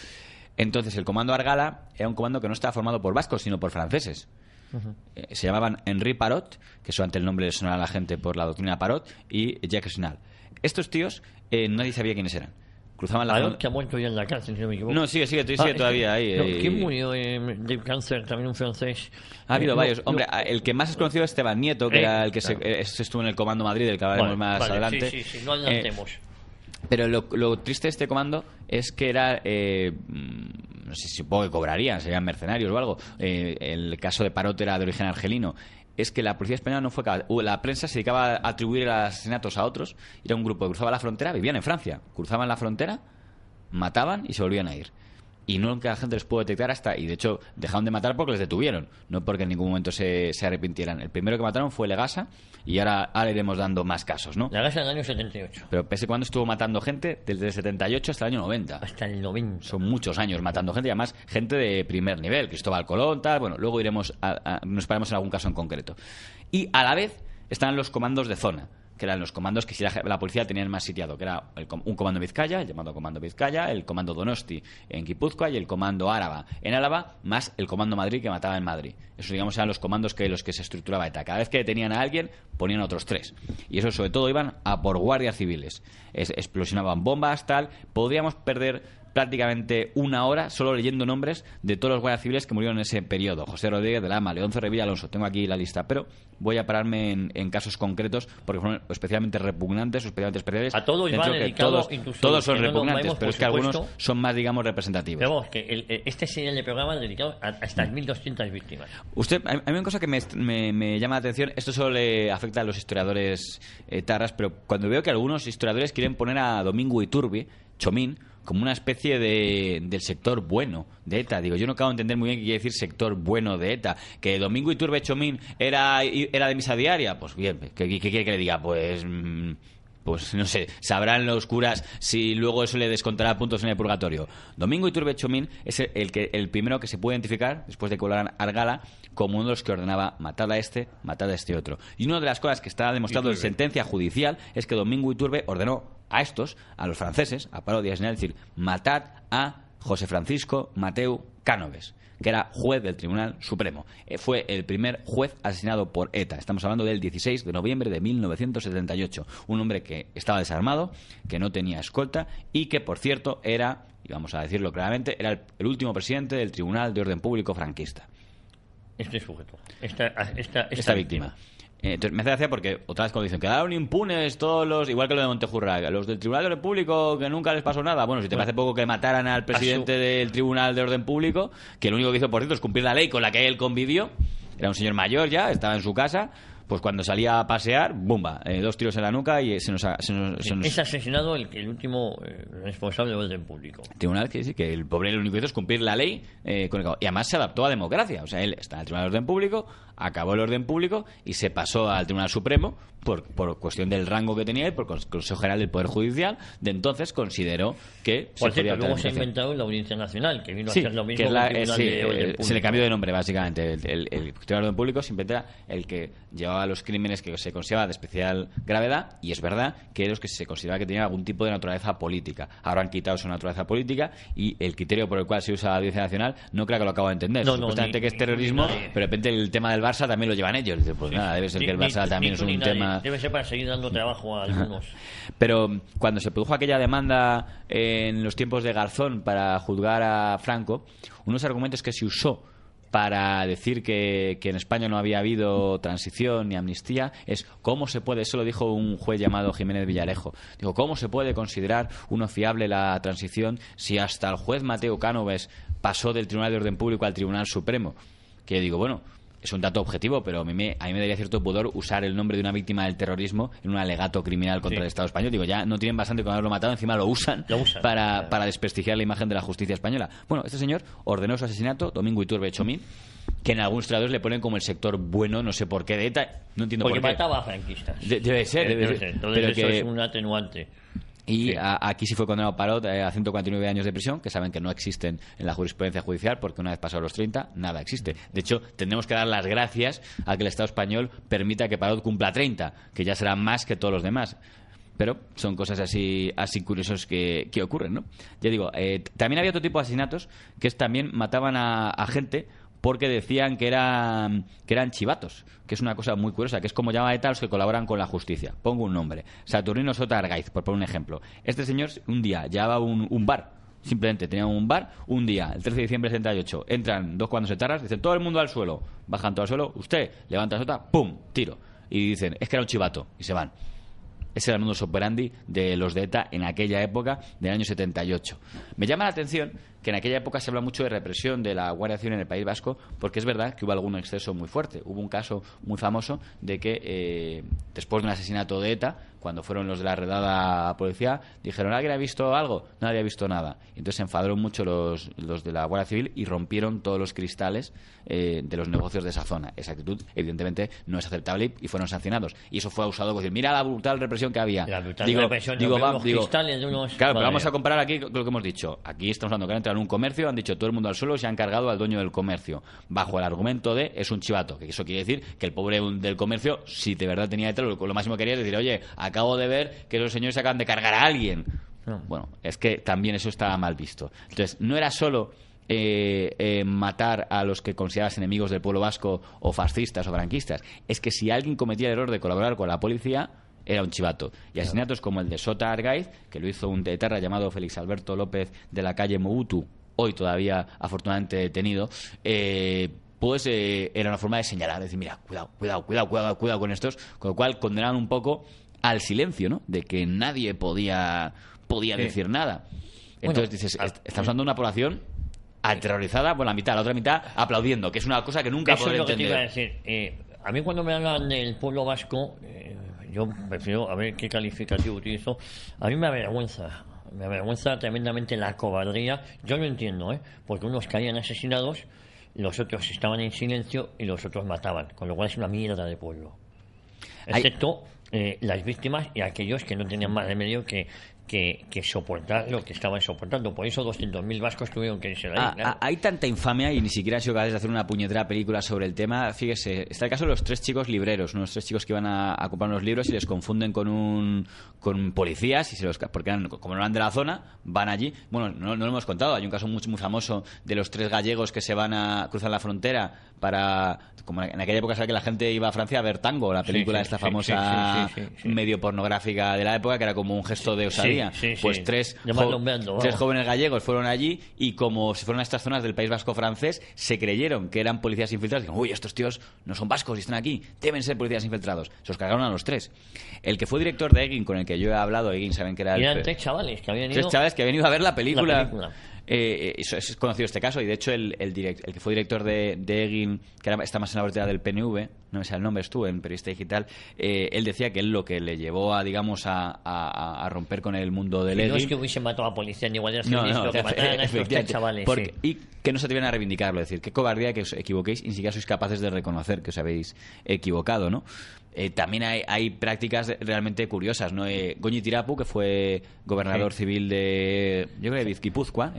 Entonces, el comando Argala era un comando que no estaba formado por vascos, sino por franceses. Eh, se llamaban Henri Parot, que eso ante el nombre le sonaba a la gente por la doctrina Parot, y Jacques Sinal. Estos tíos, eh, nadie sabía quiénes eran. Cruzaban la que ha muerto ya en la cárcel, no me No, sigue, sigue, sigue ah, todavía ahí. Eh, ¿Quién murió de, cáncer? También un francés. Ha habido eh, varios. Hombre, el que más es conocido es Esteban Nieto, que eh, era el que se, estuvo en el Comando Madrid, el que hablaremos más adelante. Sí, sí, sí, no adelantemos. pero lo, triste de este comando es que era mm, no sé, supongo que cobrarían, serían mercenarios o algo. el caso de Parot era de origen argelino es que la policía española no fue la prensa se dedicaba a atribuir asesinatos a otros, era un grupo que cruzaba la frontera, vivían en Francia, cruzaban la frontera, mataban y se volvían a ir y nunca la gente les pudo detectar hasta, y de hecho dejaron de matar porque les detuvieron, no porque en ningún momento se, arrepintieran. El primero que mataron fue Legasa y ahora, iremos dando más casos, ¿no? Legasa en el año 78. Pero pese cuando estuvo matando gente desde el 78 hasta el año 90. Hasta el 90. Son muchos años matando gente y además gente de primer nivel, Cristóbal Colón, tal, bueno, luego iremos, nos paramos en algún caso en concreto. Y a la vez están los comandos de zona que eran los comandos que la, policía tenía más sitiado, que era un comando Vizcaya, el llamado comando Vizcaya, el comando Donosti en Guipúzcoa y el comando Áraba en Álava, más el comando Madrid que mataba en Madrid. Esos, digamos, eran los comandos que los que se estructuraba ETA. Cada vez que detenían a alguien, ponían otros tres. Y eso, sobre todo, iban a por guardias civiles. explosionaban bombas, tal. Podríamos perder prácticamente una hora solo leyendo nombres de todos los guardias civiles que murieron en ese periodo. José Rodríguez de Lama, Leoncio Revilla Alonso, tengo aquí la lista, pero voy a pararme en, casos concretos porque fueron especialmente repugnantes, especialmente especiales. A todos todos, todos son repugnantes, pero es que algunos son más, digamos, representativos. Pero que este sería de programa dedicado a, estas 1.200 víctimas. Usted, hay, una cosa que me, llama la atención, esto solo le afecta a los historiadores eh, tarras, pero cuando veo que algunos historiadores quieren poner a Domingo Iturbi, Chomín, como una especie de, del sector bueno de ETA. Digo, yo no acabo de entender muy bien qué quiere decir sector bueno de ETA. Que Domingo Iturbe Chomín era, era de misa diaria, pues bien, ¿qué, quiere que le diga? Pues... Mm, pues no sé, sabrán los curas si luego eso le descontará puntos en el purgatorio. Domingo Iturbe Chomín es el, que, el primero que se puede identificar, después de que Argala, como uno de los que ordenaba matar a este, matar a este otro. Y una de las cosas que está demostrado en sentencia judicial es que Domingo Iturbe ordenó a estos, a los franceses, a parodias, es decir, matad a José Francisco Mateu Cánoves, que era juez del Tribunal Supremo. Eh, fue el primer juez asesinado por ETA. Estamos hablando del 16 de noviembre de 1978. Un hombre que estaba desarmado, que no tenía escolta y que, por cierto, era, y vamos a decirlo claramente, era el, último presidente del Tribunal de Orden Público franquista. Este sujeto, esta, esta, esta, víctima. Eh, me hace gracia porque otra vez cuando dicen quedaron impunes todos los, igual que lo de Montejurra, los del Tribunal de Orden Público que nunca les pasó nada. Bueno, si te pues parece poco que mataran al presidente del Tribunal de Orden Público, que lo único que hizo, por cierto, es cumplir la ley con la que él convivió, era un señor mayor ya, estaba en su casa, pues cuando salía a pasear, ¡bumba! Eh, dos tiros en la nuca y eh, se nos... Es asesinado el, último responsable del orden público. El tribunal que dice que el pobre lo único que hizo es cumplir la ley con el... Y además se adaptó a democracia. O sea, él está en el Tribunal de Orden Público, acabó el orden público y se pasó al Tribunal Supremo por, por cuestión del rango que tenía y por Consejo General del Poder Judicial. De entonces consideró que. Por cierto, luego se ha inventado la Audiencia Nacional, que vino a ser lo mismo. Eh, se le cambió de nombre, básicamente. El, Tribunal Orden Público simplemente el que llevaba los crímenes que se consideraba de especial gravedad y es verdad que los que se consideraba que tenían algún tipo de naturaleza política. Ahora han quitado su naturaleza política y el criterio por el cual se usa la Audiencia Nacional no creo que lo acabo de entender. No, Supuestamente que es terrorismo, pero de repente el tema del Barça también lo llevan ellos. Pues debe ser que el Barça también es un tema. Debe ser para seguir dando trabajo a algunos. Pero cuando se produjo aquella demanda en los tiempos de Garzón para juzgar a Franco, unos argumentos que se usó para decir que, en España no había habido transición ni amnistía es cómo se puede, eso lo dijo un juez llamado Jiménez Villarejo, dijo, ¿cómo se puede considerar uno fiable la transición si hasta el juez Mateo Cánoves pasó del Tribunal de Orden Público al Tribunal Supremo? Que digo, bueno, es un dato objetivo, pero a mí, me, a me daría cierto pudor usar el nombre de una víctima del terrorismo en un alegato criminal contra el Estado español. Digo, ya no tienen bastante con haberlo matado, encima lo usan, para, para, desprestigiar la imagen de la justicia española. Bueno, este señor ordenó su asesinato, Domingo Iturbe Chomín, que en algunos trados le ponen como el sector bueno, no sé por qué, de No entiendo por qué. mataba a franquistas. debe ser, eh, debe, ser. Entonces eso es un atenuante. Y aquí sí fue condenado Parot eh, a 149 años de prisión, que saben que no existen en la jurisprudencia judicial, porque una vez pasados los 30, nada existe. De hecho, tenemos que dar las gracias a que el Estado español permita que Parot cumpla 30, que ya será más que todos los demás. Pero son cosas así, así curiosas que, ocurren, ¿no? digo, eh, también había otro tipo de asesinatos que es también mataban a gente porque decían que eran, que eran chivatos, que es una cosa muy curiosa, que es como llama ETA los que colaboran con la justicia. Pongo un nombre, Saturnino Sota Argaiz, por poner un ejemplo. Este señor un día llevaba un, bar, simplemente tenía un bar, un día, el 13 de diciembre de 78, entran dos cuantos etarras, dicen todo el mundo al suelo, bajan todo al suelo, usted levanta la sota, ¡pum! tiro. Y dicen, es que era un chivato, y se van. Ese era el mundo operandi de los de ETA en aquella época del año 78. Me llama la atención que en aquella época se habla mucho de represión de la Guardia Civil en el País Vasco, porque es verdad que hubo algún exceso muy fuerte. Hubo un caso muy famoso de que eh, después del asesinato de ETA, cuando fueron los de la redada policía dijeron, ¿alguien ha visto algo? Nadie ha visto nada. Entonces se enfadaron mucho los, los de la Guardia Civil y rompieron todos los cristales eh, de los negocios de esa zona. Esa actitud, evidentemente, no es aceptable y fueron sancionados. Y eso fue usado decir, pues, mira la brutal represión que había. La brutal represión, digo, vamos, Claro, vamos a comparar aquí lo que hemos dicho. Aquí estamos hablando claramente en un comercio, han dicho todo el mundo al suelo, se han cargado al dueño del comercio, bajo el argumento de es un chivato, que eso quiere decir que el pobre del comercio, si de verdad tenía detrás, lo, lo máximo que quería es decir, oye, acabo de ver que los señores acaban de cargar a alguien. Bueno, es que también eso estaba mal visto. Entonces, no era solo eh, eh, matar a los que considerabas enemigos del pueblo vasco o fascistas o franquistas. Es que si alguien cometía el error de colaborar con la policía, era un chivato. Y asesinatos como el de Sota Argaiz, que lo hizo un de Terra llamado Félix Alberto López de la calle Moutu, hoy todavía afortunadamente detenido, eh, pues eh, era una forma de señalar, decir, mira, cuidado, cuidado, cuidado, cuidado, cuidado con estos, con lo cual condenaban un poco al silencio, ¿no? De que nadie podía, podía decir nada. Entonces dices, estamos hablando de una población aterrorizada por la mitad, la otra mitad aplaudiendo, que es una cosa que nunca podré entender. Que eh, a, decir. mí cuando me hablan del pueblo vasco, yo prefiero a ver qué calificativo utilizo. A mí me avergüenza, me avergüenza tremendamente la cobardía. Yo lo entiendo, ¿eh? porque unos caían asesinados, los otros estaban en silencio y los otros mataban, con lo cual es una mierda de pueblo. Excepto eh, las víctimas y aquellos que no tenían más remedio que que, soportar lo que estaban soportando. Por eso 200.000 vascos tuvieron que irse de ahí. Ah, ah, hay tanta infamia y ni siquiera ha sido capaz de hacer una puñetera película sobre el tema. Fíjese, está el caso de los tres chicos libreros, unos tres chicos que iban a, ocupar comprar unos libros y les confunden con un con policías y se los porque como no eran de la zona, van allí. Bueno, no, lo hemos contado. Hay un caso mucho muy famoso de los tres gallegos que se van a cruzar la frontera para como en aquella época sabía que la gente iba a Francia a ver Tango, la película esta famosa medio pornográfica de la época que era como un gesto de osadía. pues tres, tres jóvenes gallegos fueron allí y como se fueron a estas zonas del País Vasco francés, se creyeron que eran policías infiltrados. Dijeron, uy, estos tíos no son vascos y están aquí, deben ser policías infiltrados. Se los cargaron a los tres. El que fue director de Egin, con el que yo he hablado, Egin, saben que era... El... tres chavales que habían ido... chavales que habían ido a ver La película. Eh, eh, es conocido este caso y de hecho el, el, que fue director de, Egin, que está más en la vertedad del PNV, no me sé el nombre, estuvo en Periodista Digital, eh, él decía que él lo que le llevó a, digamos, a, romper con el mundo del Egin... No es que hubiese matado a policía ni igual no, no, a chavales. Y que no se atreven a reivindicarlo, es decir, qué cobardía que os equivoquéis y ni siquiera sois capaces de reconocer que os habéis equivocado, ¿no? Eh, también hay, prácticas realmente curiosas. ¿no? Eh, Goñi Tirapu, que fue gobernador civil de, yo creo, de Vizquipuzcoa,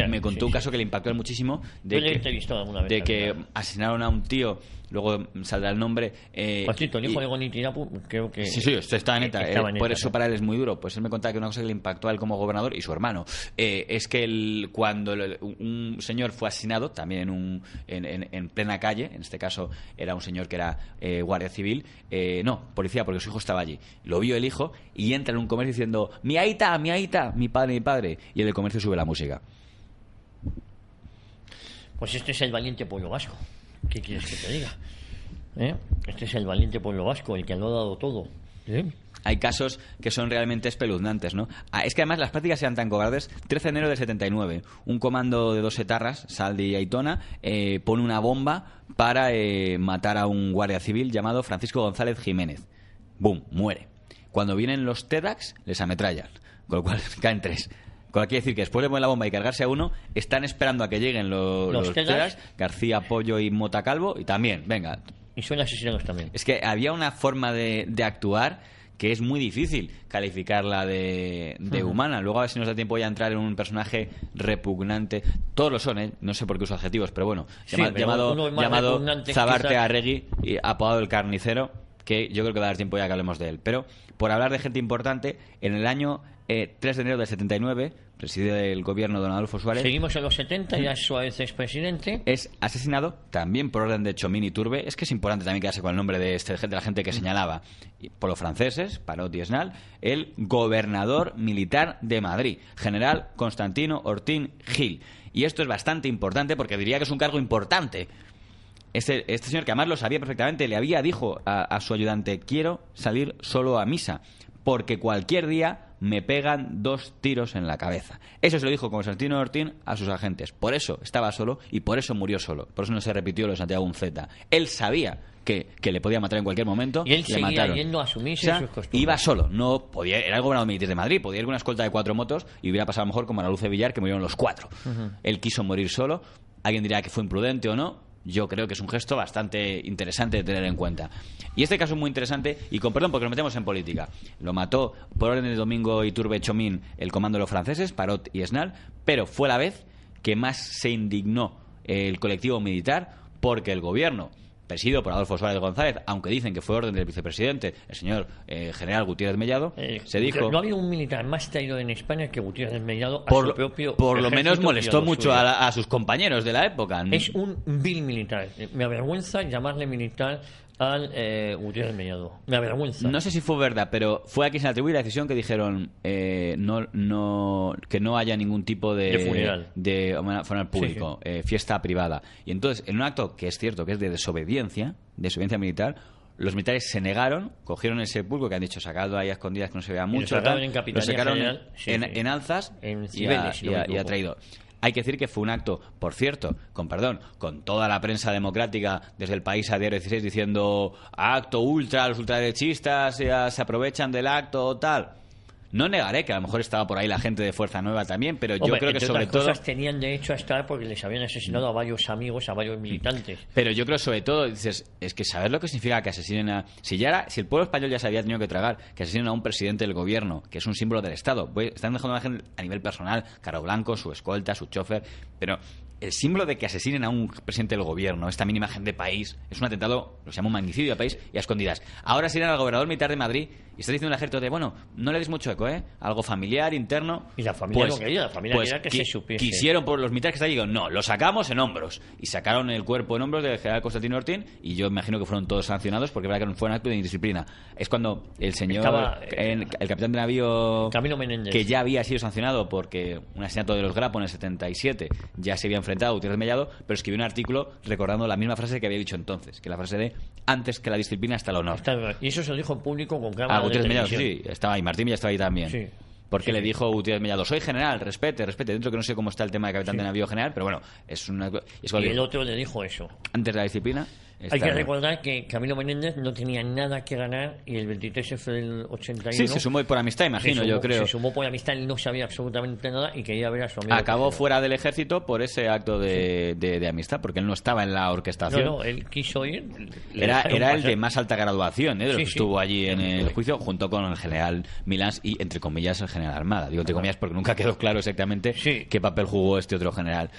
me, contó un caso que le impactó muchísimo de que, de que asesinaron a un tío, luego saldrá el nombre. Eh, el hijo de Goñi Tirapu, creo que... Sí, sí, está neta. Eh, por eso para él es muy duro. Pues él me contaba que una cosa que le impactó a él como gobernador y su hermano eh, es que cuando un señor fue asesinado, también en, un, en, en, plena calle, en este caso era un señor que era guardia civil, eh, no, policía, porque su hijo estaba allí. Lo vio el hijo y entra en un comercio diciendo, mi aita, mi aita, mi padre, mi padre. Y el el comercio sube la música. Pues este es el valiente pueblo vasco. ¿Qué quieres que te diga? ¿Eh? Este es el valiente pueblo vasco, el que lo ha dado todo hay casos que son realmente espeluznantes, ¿no? Ah, es que además las prácticas sean tan cobardes. 13 de enero del 79, un comando de dos etarras, Saldi y Aitona, eh, pone una bomba para eh, matar a un guardia civil llamado Francisco González Jiménez. ¡Bum! Muere. Cuando vienen los TEDAX, les ametrallan, con lo cual caen tres. Con lo que quiere decir que después de poner la bomba y cargarse a uno, están esperando a que lleguen los, los, García Pollo y Mota Calvo, y también, venga, y son asesinados también. Es que había una forma de actuar que es muy difícil calificarla de, de humana. Luego a ver si nos da tiempo ya entrar en un personaje repugnante. Todos lo son, ¿eh? no sé por qué uso adjetivos, pero bueno. llamado llamado Zabarte Arregui, apodado el carnicero, que yo creo que va tiempo ya que hablemos de él. Pero por hablar de gente importante, en el año 3 eh, de enero del 79, preside el gobierno don Adolfo Suárez. Seguimos en los 70, ya Suárez es presidente. Es asesinado también por orden de Chomín y Turbe. Es que es importante también quedarse con el nombre de, este, de la gente que mm. señalaba. Por los franceses, Parot y Esnal, el gobernador militar de Madrid, general Constantino Ortín Gil. Y esto es bastante importante porque diría que es un cargo importante este, este, señor, que además lo sabía perfectamente, le había dicho a, su ayudante, quiero salir solo a misa, porque cualquier día me pegan dos tiros en la cabeza. Eso se lo dijo Constantino Ortín a sus agentes. Por eso estaba solo y por eso murió solo. Por eso no se repitió lo de Santiago Unzeta. Él sabía que, le podía matar en cualquier momento. Y él seguía yendo a su misa Iba solo, no podía, era el gobernador de Madrid, podía ir con una escolta de cuatro motos y hubiera pasado mejor como a la luz de Villar, que murieron los cuatro. Él quiso morir solo. Alguien dirá que fue imprudente o no yo creo que es un gesto bastante interesante de tener en cuenta. Y este caso es muy interesante, y con perdón porque lo metemos en política. Lo mató por orden de Domingo Iturbe Chomín el comando de los franceses, Parot y Esnal, pero fue la vez que más se indignó el colectivo militar porque el gobierno presidido por Adolfo Suárez González, aunque dicen que fue orden del vicepresidente, el señor eh, general Gutiérrez Mellado, eh, se dijo... No había un militar más traído en España que Gutiérrez Mellado a por, su propio Por lo menos molestó mucho a, a, sus compañeros de la época. Es un vil militar. Me avergüenza llamarle militar al eh, No sé si fue verdad, pero fue a se atribuye la decisión que dijeron eh, no, no, que no haya ningún tipo de, funeral, público, eh, fiesta privada. Y entonces, en un acto que es cierto, que es de desobediencia, desobediencia militar, los militares se negaron, cogieron el sepulcro que han dicho sacado ahí a escondidas que no se vea mucho, lo sacaron, en, en, alzas y, ha traído hay que decir que fue un acto, por cierto, con perdón, con toda la prensa democrática desde el país a diario 16 diciendo acto ultra, los ultraderechistas se aprovechan del acto tal. No negaré que a lo mejor estaba por ahí la gente de Fuerza Nueva también, pero yo creo que sobre todo. cosas tenían derecho a estar porque les habían asesinado a varios amigos, a varios militantes. Pero yo creo sobre todo, dices, es que saber lo que significa que asesinen a. Si si el pueblo español ya se había tenido que tragar, que asesinen a un presidente del gobierno, que es un símbolo del Estado. Pues, están dejando a la gente a nivel personal, Caro Blanco, su escolta, su chofer, pero el símbolo de que asesinen a un presidente del gobierno, esta mínima imagen de país, es un atentado, lo llamo un magnicidio de país y a escondidas. Ahora se irán al gobernador militar de Madrid y está diciendo el ejército de, bueno, no le des mucho eco, ¿eh? Algo familiar, interno. Y la familia pues, la familia pues, que se Quisieron, por los militares que están no, lo sacamos en hombros. Y sacaron el cuerpo en hombros del general Constantino Ortín y yo imagino que fueron todos sancionados porque verdad que no fue un acto de indisciplina. Es cuando el señor, eh, el, capitán de navío, Camilo Menéndez. que ya había sido sancionado porque un asesinato de los Grapo en el 77 ya se había enfrentado a Mellado, pero escribió un artículo recordando la misma frase que había dicho entonces, que la frase de antes que la disciplina hasta el honor. Y eso se lo dijo en público con cámara. de Mellado, sí, estaba ahí, Martín ya estaba ahí también. Porque le dijo Gutiérrez Mellado, soy general, respete, respete. Dentro que no sé cómo está el tema de capitán de navío general, pero bueno, es una. y el otro le dijo eso. Antes de la disciplina. Hay que recordar que Camilo Menéndez no tenía nada que ganar y el 23 fue el del 81. Sí, se sumó por amistad, imagino, yo creo. Se sumó por amistad, él no sabía absolutamente nada y quería ver a su amigo. Acabó fuera del ejército por ese acto de, de, amistad, porque él no estaba en la orquestación. No, no, él quiso ir. Era, era el de más alta graduación, ¿eh? de los que estuvo allí en el juicio, junto con el general Milas y, entre comillas, el general Armada. Digo, entre comillas, porque nunca quedó claro exactamente qué papel jugó este otro general.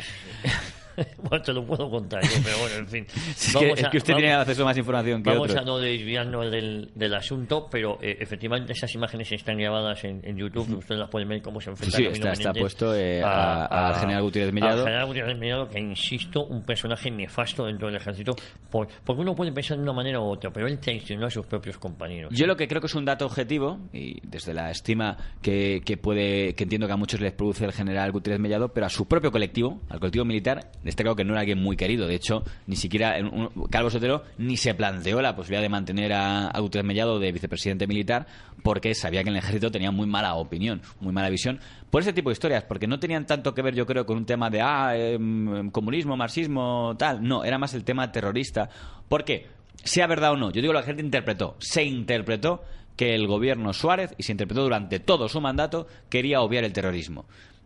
bueno, te lo puedo contar ¿eh? pero bueno, en fin. es, que, usted tiene acceso a más información que Vamos a no desviarnos del, asunto, pero eh, efectivamente esas imágenes están grabadas en, YouTube, ustedes las pueden ver cómo se enfrenta sí, está, puesto eh, a, General Gutiérrez Mellado. A General Gutiérrez Mellado, que insisto, un personaje nefasto dentro del ejército, porque uno puede pensar de una manera u otra, pero él traicionó a sus propios compañeros. Yo lo que creo que es un dato objetivo, y desde la estima que, puede, que entiendo que a muchos les produce el General Gutiérrez Mellado, pero a su propio colectivo, al colectivo militar, Está que no era alguien muy querido. De hecho, ni siquiera un, Calvo Sotero ni se planteó la posibilidad de mantener a, a Mellado de vicepresidente militar porque sabía que el ejército tenía muy mala opinión, muy mala visión. Por ese tipo de historias, porque no tenían tanto que ver, yo creo, con un tema de ah, em, comunismo, marxismo, tal. No, era más el tema terrorista. Porque, Sea verdad o no, yo digo la gente interpretó, se interpretó que el gobierno Suárez, y se interpretó durante todo su mandato, quería obviar el terrorismo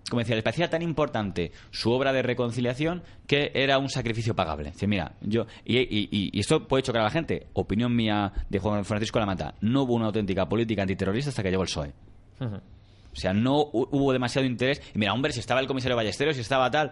como decía, les parecía tan importante su obra de reconciliación que era un sacrificio pagable. mira, yo. Y, esto puede chocar a la gente. Opinión mía de Juan Francisco Lamata. No hubo una auténtica política antiterrorista hasta que llegó el PSOE. O sea, no hubo demasiado interés. Y mira, hombre, si estaba el comisario Ballesteros, si estaba tal.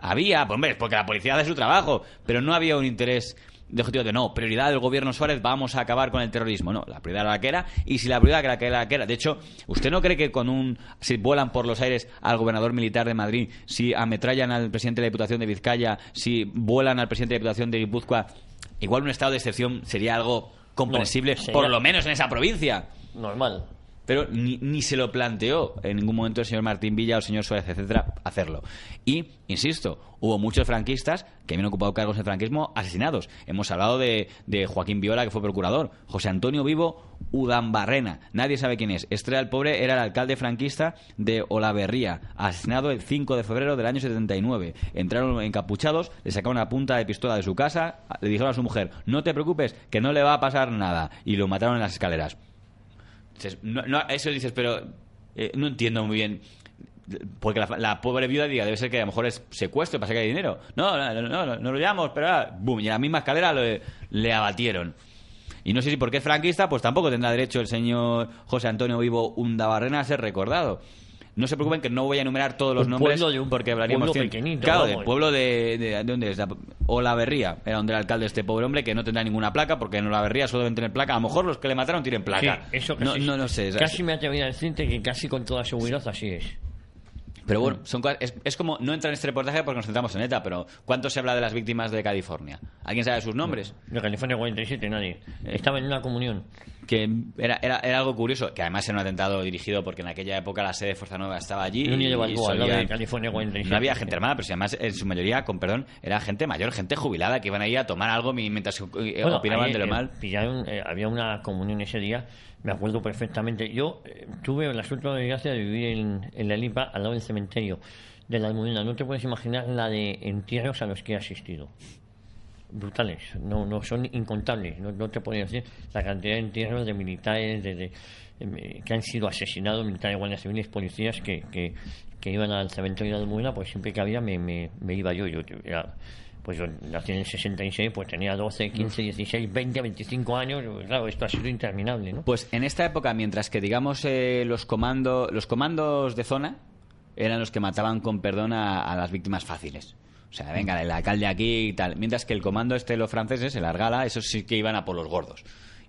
Había, pues hombre, porque la policía hace su trabajo. Pero no había un interés de tío, de, no, prioridad del gobierno Suárez, vamos a acabar con el terrorismo. No, la prioridad era la que y si la prioridad era la que que De hecho, ¿usted no cree que con un. si vuelan por los aires al gobernador militar de Madrid, si ametrallan al presidente de la Diputación de Vizcaya, si vuelan al presidente de la Diputación de Guipúzcoa, igual un estado de excepción sería algo comprensible, por lo menos en esa provincia? Normal pero ni, se lo planteó en ningún momento el señor Martín Villa o el señor Suárez, etcétera, hacerlo. Y, insisto, hubo muchos franquistas que habían ocupado cargos de franquismo asesinados. Hemos hablado de, Joaquín Viola, que fue procurador, José Antonio Vivo, Barrena. nadie sabe quién es. Estrella el pobre, era el alcalde franquista de Olaverría, asesinado el 5 de febrero del año 79. Entraron encapuchados, le sacaron una punta de pistola de su casa, le dijeron a su mujer, no te preocupes, que no le va a pasar nada, y lo mataron en las escaleras no, no, eso dices, pero eh, no entiendo muy bien. Porque la, pobre viuda diga, debe ser que a lo mejor es secuestro para hay dinero. No, no, no, no, lo llamamos, pero ah, boom, y en la misma escalera le abatieron. Y no sé si porque es franquista, pues tampoco tendrá derecho el señor José Antonio Vivo Undabarrena a ser recordado. No se preocupen que no voy a enumerar todos los nombres porque hablaríamos pueblo pequeñito, claro, del pueblo de, de, dónde es Olaverría, era donde el alcalde este pobre hombre que no tendrá ninguna placa porque en Olaverría solo deben tener placa. A lo mejor los que le mataron tienen placa. eso casi, no, no, sé. Casi me atreví a decirte que casi con toda seguridad así es. Pero bueno, mm. son, es, como, no entra en este reportaje porque nos centramos en ETA, pero ¿cuánto se habla de las víctimas de California? ¿Alguien sabe sus nombres? Mm. De California 47, nadie. Eh. Estaba en una comunión. Que era, era, era algo curioso, que además era un atentado dirigido porque en aquella época la sede de Fuerza Nueva estaba allí. y, No había gente armada, pero además en su mayoría, con perdón, era gente mayor, gente jubilada que iban ahí a tomar algo mientras eh, opinaban de lo eh, mal. había una comunión ese día me acuerdo perfectamente. Yo eh, tuve la suerte de gracia de vivir en, en, La Lipa, al lado del cementerio de la Almudena. No te puedes imaginar la de entierros a los que he asistido. Brutales, no, no son incontables, no, te puedo decir la cantidad de entierros de militares de, em, eh, que han sido asesinados, militares, guardias civiles, policías que, que, iban al cementerio de la Almudena, pues siempre que había me, iba yo. yo pues yo nací en el 66, pues tenía 12, 15, 16, 20, 25 años, pues, claro, esto ha sido interminable, ¿no? Pues en esta época, mientras que digamos eh, los, comando, los comandos de zona eran los que mataban con perdón a, las víctimas fáciles. O sea, venga, el alcalde aquí y tal. Mientras que el comando este de los franceses, el Argala, esos sí que iban a por los gordos.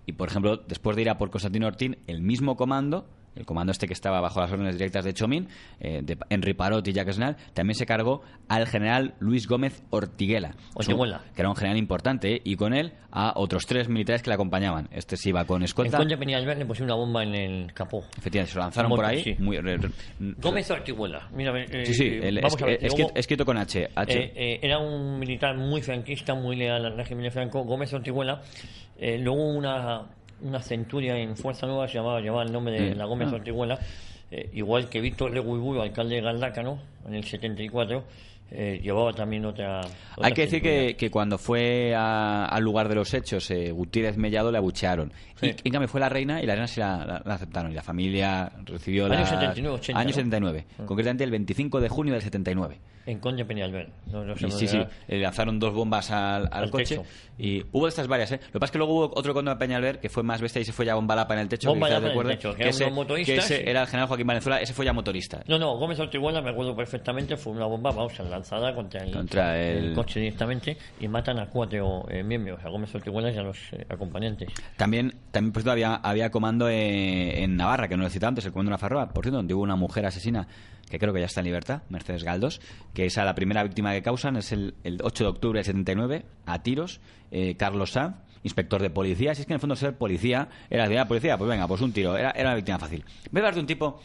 Y por ejemplo, después de ir a por Constantino Ortín, el mismo comando el comando este que estaba bajo las órdenes directas de Chomín, eh, de Henry Parot y Jacques Snell, también se cargó al general Luis Gómez Ortiguela, Ortiguela. que era un general importante, eh, y con él a otros tres militares que le acompañaban. Este se iba con escolta. En Concha le pusieron una bomba en el capó. Efectivamente, se lo lanzaron por ahí. Gómez Ortiguela. Eh, sí, sí, escrito con H. era un militar muy franquista, muy leal al régimen de Franco. Gómez Ortiguela. luego una una centuria en Fuerza Nueva llamaba... llevaba el nombre de mm. La Gómez Ortiguela, ah. eh, igual que Víctor Leguiburu, alcalde de Galdácano, en el 74, eh, llevaba también otra. Hay que decir que, cuando fue al lugar de los hechos, eh, Gutiérrez Mellado le abuchearon. Y en cambio fue la reina y la reina se la, aceptaron. Y la familia recibió la. Año 79, 80. Año 79. Mm. Concretamente el 25 de junio del 79. En Conde Peñalver. No, sí, sí. Le lanzaron dos bombas al, coche. Y hubo estas varias, ¿eh? Lo que pasa es que luego hubo otro peña de Peñalver que fue más bestia y se fue ya bomba la en el techo. en el techo, que, ese, era el general Joaquín Valenzuela, ese fue ya motorista. No, no, Gómez Ortiguela, me acuerdo perfectamente, fue una bomba, lanzada contra el, coche directamente y matan a cuatro eh, miembros, a Gómez Ortiguela y a los eh, acompañantes. También, también por cierto, había, comando e, en Navarra, que no lo he citado antes, el comando de Farroa por cierto, donde hubo una mujer asesina que creo que ya está en libertad, Mercedes Galdos que es la primera víctima que causan, es el, el 8 de octubre del 79, a tiros, eh, Carlos Sanz, inspector de policía. Si es que en el fondo ser policía era de policía, pues venga, pues un tiro. Era, era una víctima fácil. hablar de un tipo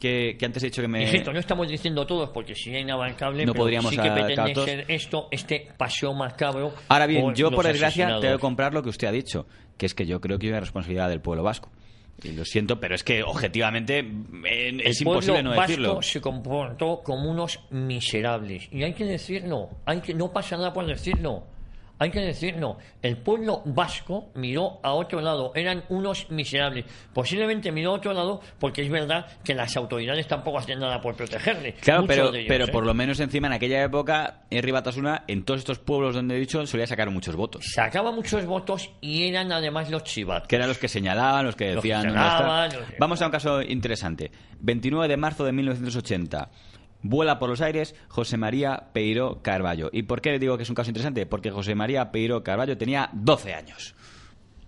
que, antes he dicho que me. Insisto, no estamos diciendo todos porque si es inabancable, no podríamos sí que pretende ser esto, este paseo macabro. Ahora bien, yo por desgracia tengo que comprar lo que usted ha dicho, que es que yo creo que hay una responsabilidad del pueblo vasco. lo siento, pero es que objetivamente es imposible no decirlo. el Vasco se comportó como unos miserables. Y hay que decirlo, hay que, no pasa nada por decirlo hay que decirlo, el pueblo vasco miró a otro lado, eran unos miserables. Posiblemente miró a otro lado porque es verdad que las autoridades tampoco hacían nada por protegerle. Claro, pero, pero ¿eh? por lo menos encima en aquella época, en Batasuna, en todos estos pueblos donde he dicho, solía sacar muchos votos. Sacaba muchos votos y eran además los chivatos. Que eran los que señalaban, los que decían... Vamos a un caso interesante. 29 de marzo de 1980. Vuela por los aires José María peiro Carballo. ¿Y por qué le digo que es un caso interesante? Porque José María peiro Carballo tenía 12 años.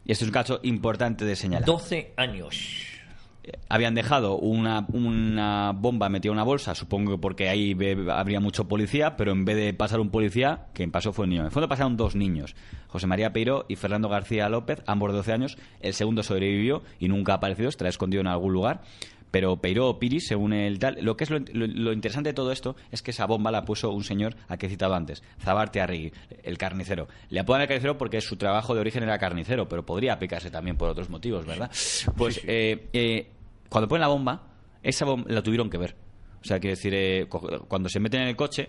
Y este es un caso importante de señalar. 12 años. Eh, habían dejado una, bomba metida en una bolsa, supongo porque ahí habría mucho policía, pero en vez de pasar un policía, quien pasó fue un niño. En fondo pasaron dos niños, José María Peiro y Fernando García López, ambos de 12 años. El segundo sobrevivió y nunca ha aparecido, está escondido en algún lugar. Pero Peiro o Piri según el tal, lo que es lo, interesante de todo esto es que esa bomba la puso un señor a que he citado antes, Zabarte Arrigui, el carnicero. Le apodan el carnicero porque su trabajo de origen era carnicero, pero podría aplicarse también por otros motivos, ¿verdad? Pues eh, eh, cuando ponen la bomba, esa bomba la tuvieron que ver. O sea, quiere decir, eh, cuando se meten en el coche,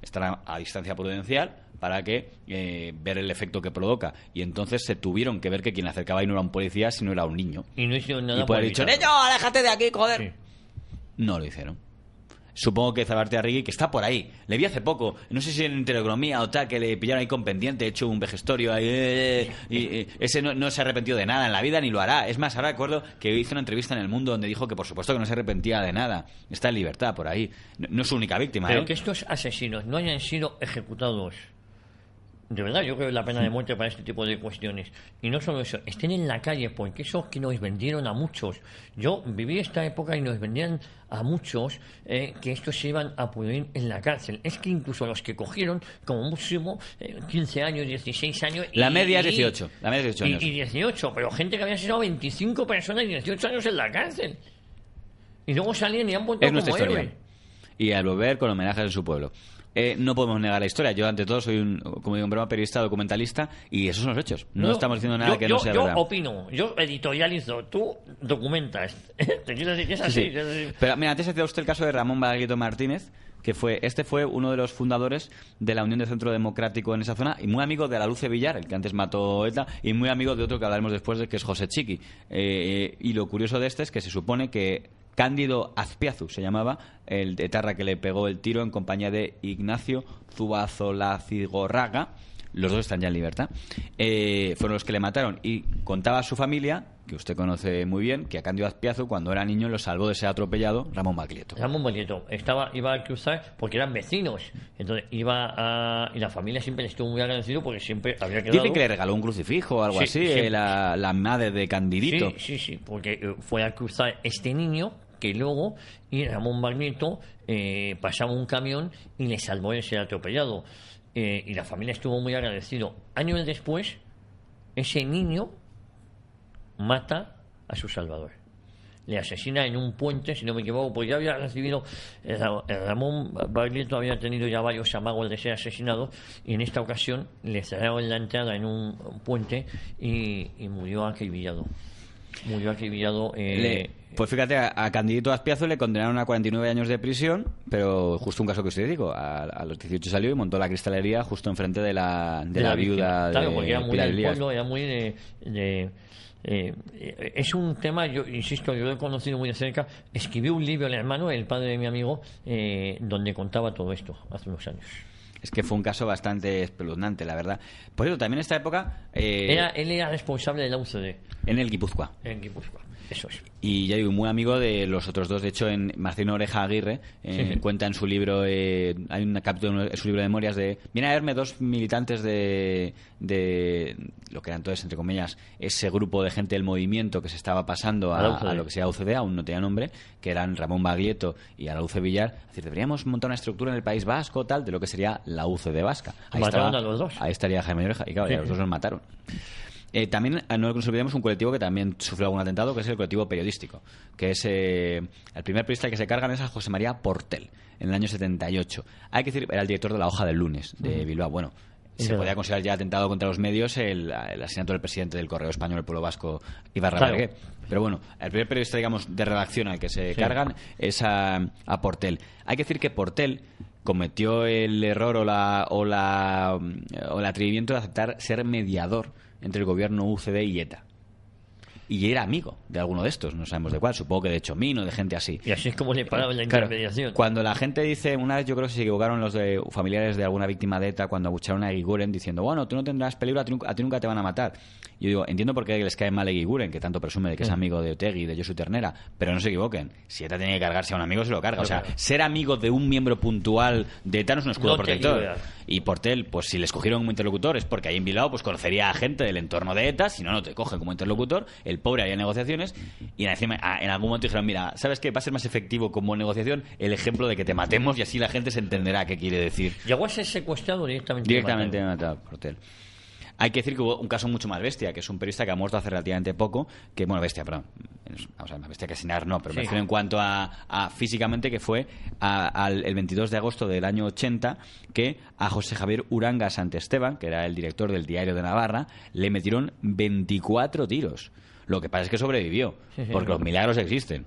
estarán a distancia prudencial, para que eh, ver el efecto que provoca. Y entonces se tuvieron que ver que quien acercaba ahí no era un policía, sino era un niño. Y no hicieron nada. Y dicho, niño, aléjate de aquí, joder. No lo hicieron. Supongo que Zabarte Arrigui, que está por ahí, le vi hace poco, no sé si en Telegromía o tal, que le pillaron ahí con pendiente, hecho un vejestorio ahí, eh, eh, y ese no, se se arrepentido de nada en la vida ni lo hará. Es más, ahora recuerdo que hizo una entrevista en El Mundo donde dijo que por supuesto que no se arrepentía de nada. Está en libertad por ahí. No, no es su única víctima. Pero que estos asesinos no hayan sido ejecutados de verdad, yo creo que la pena de muerte para este tipo de cuestiones. Y no solo eso, estén en la calle, porque esos que nos vendieron a muchos. Yo viví esta época y nos vendían a muchos eh, que estos se iban a pudrir en la cárcel. Es que incluso los que cogieron, como máximo, 15 eh, años, 16 años. la media 18. Y, 18, pero gente que había sido 25 personas y 18 años en la cárcel. Y luego salían y han vuelto es como nuestra Y al volver con homenaje de su pueblo. Eh, no podemos negar la historia. Yo, ante todo, soy un, como digo, un broma periodista, documentalista, y esos son los hechos. No estamos diciendo nada que no sea verdad. Yo opino, yo editorializo, tú documentas. ¿Te quiero decir que es así? Pero mira, antes hacía usted el caso de Ramón Balaguito Martínez, que fue este fue uno de los fundadores de la Unión de Centro Democrático en esa zona y muy amigo de la Luce Villar, el que antes mató ETA, y muy amigo de otro que hablaremos después, que es José Chiqui. Eh, eh, y lo curioso de este es que se supone que Cándido Azpiazu se llamaba, el etarra que le pegó el tiro en compañía de Ignacio Cigorraga los dos están ya en libertad, eh, fueron los que le mataron. Y contaba a su familia, que usted conoce muy bien, que a Candido Azpiazo, cuando era niño, lo salvó de ser atropellado Ramón Maglietto. Ramón Magneto... estaba, iba a cruzar porque eran vecinos. Entonces iba a. Y la familia siempre le estuvo muy agradecido porque siempre había quedado. que le regaló un crucifijo o algo así, la, madre de Candidito. Sí, sí, sí, porque eh, fue a cruzar este niño que luego y Ramón Magneto... Eh, pasaba un camión y le salvó de ser atropellado. Eh, y la familia estuvo muy agradecido. Años después, ese niño mata a su salvador. Le asesina en un puente, si no me equivoco, porque ya había recibido, eh, eh, Ramón Barrieto había tenido ya varios amagos de ser asesinado, y en esta ocasión le cerraron la entrada en un, puente y, murió murió villado. Murió acribillado. Eh, pues fíjate, a, Candidito Aspiazo le condenaron a 49 años de prisión, pero justo un caso que os digo, a, los 18 salió y montó la cristalería justo enfrente de la, de, de la, viuda claro, porque era muy del era muy de, eh, eh, es un tema, yo insisto, yo lo he conocido muy de cerca. escribió un libro, el hermano, el padre de mi amigo, eh, donde contaba todo esto hace unos años. Es que fue un caso bastante espeluznante, la verdad. Por eso, también en esta época... Eh, él era responsable de la UCD. En el Guipúzcoa. En Guipúzcoa. Eso es. Y ya un muy amigo de los otros dos. De hecho, en Martín Oreja Aguirre eh, cuenta en su libro, eh, hay un capítulo en su libro de memorias de. vienen a verme dos militantes de, lo que eran entonces, entre comillas, ese grupo de gente del movimiento que se estaba pasando a, lo que sea UCD, aún no tenía nombre, que eran Ramón Baglietto y Arauce Villar. decir, deberíamos montar una estructura en el País Vasco, tal, de lo que sería la de vasca. Ahí, mataron los dos. ahí estaría Jaime Oreja. Y claro, los dos los mataron. Eh, también ah, no nos olvidemos un colectivo que también sufrió algún atentado, que es el colectivo periodístico, que es eh, el primer periodista que se cargan es a José María Portel, en el año 78. Hay que decir, era el director de la hoja del lunes de Bilbao. Bueno, se podía considerar ya atentado contra los medios el, asesinato del presidente del Correo Español, del pueblo vasco, Ibarra Pero bueno, el primer periodista, digamos, de redacción al que se cargan es a Portel. Hay que decir que Portel cometió el error o, la, o, la, o el atrevimiento de aceptar ser mediador entre el gobierno UCD y ETA y era amigo de alguno de estos, no sabemos de cuál, supongo que de Chomín o de gente así. Y así es como le paraban la claro, Cuando la gente dice, una vez yo creo que se equivocaron los de, familiares de alguna víctima de ETA cuando abucharon a Giguren diciendo, bueno, tú no tendrás peligro, a ti, nunca te van a matar. Yo digo, entiendo por qué les cae mal a que tanto presume de que es mm. amigo de Otegi y de Josu Ternera, pero no se equivoquen, si ETA tiene que cargarse a un amigo, se lo carga. o sea, ser amigo de un miembro puntual de ETA no es un escudo protector. Y Portel, pues si le escogieron como interlocutor es porque ahí en Bilbao pues conocería a gente del entorno de ETA, si no, no te coge como interlocutor, el pobre haría negociaciones y ah, en algún momento dijeron, mira, ¿sabes qué? Va a ser más efectivo como negociación el ejemplo de que te matemos y así la gente se entenderá qué quiere decir. Llegó a ser secuestrado directamente. Directamente Portel. Hay que decir que hubo un caso mucho más bestia, que es un periodista que ha muerto hace relativamente poco, que, bueno, bestia, perdón, o sea bestia que no, pero me refiero en cuanto a, físicamente, que fue el 22 de agosto del año 80, que a José Javier Uranga Santesteban, que era el director del Diario de Navarra, le metieron 24 tiros. Lo que pasa es que sobrevivió, porque los milagros existen.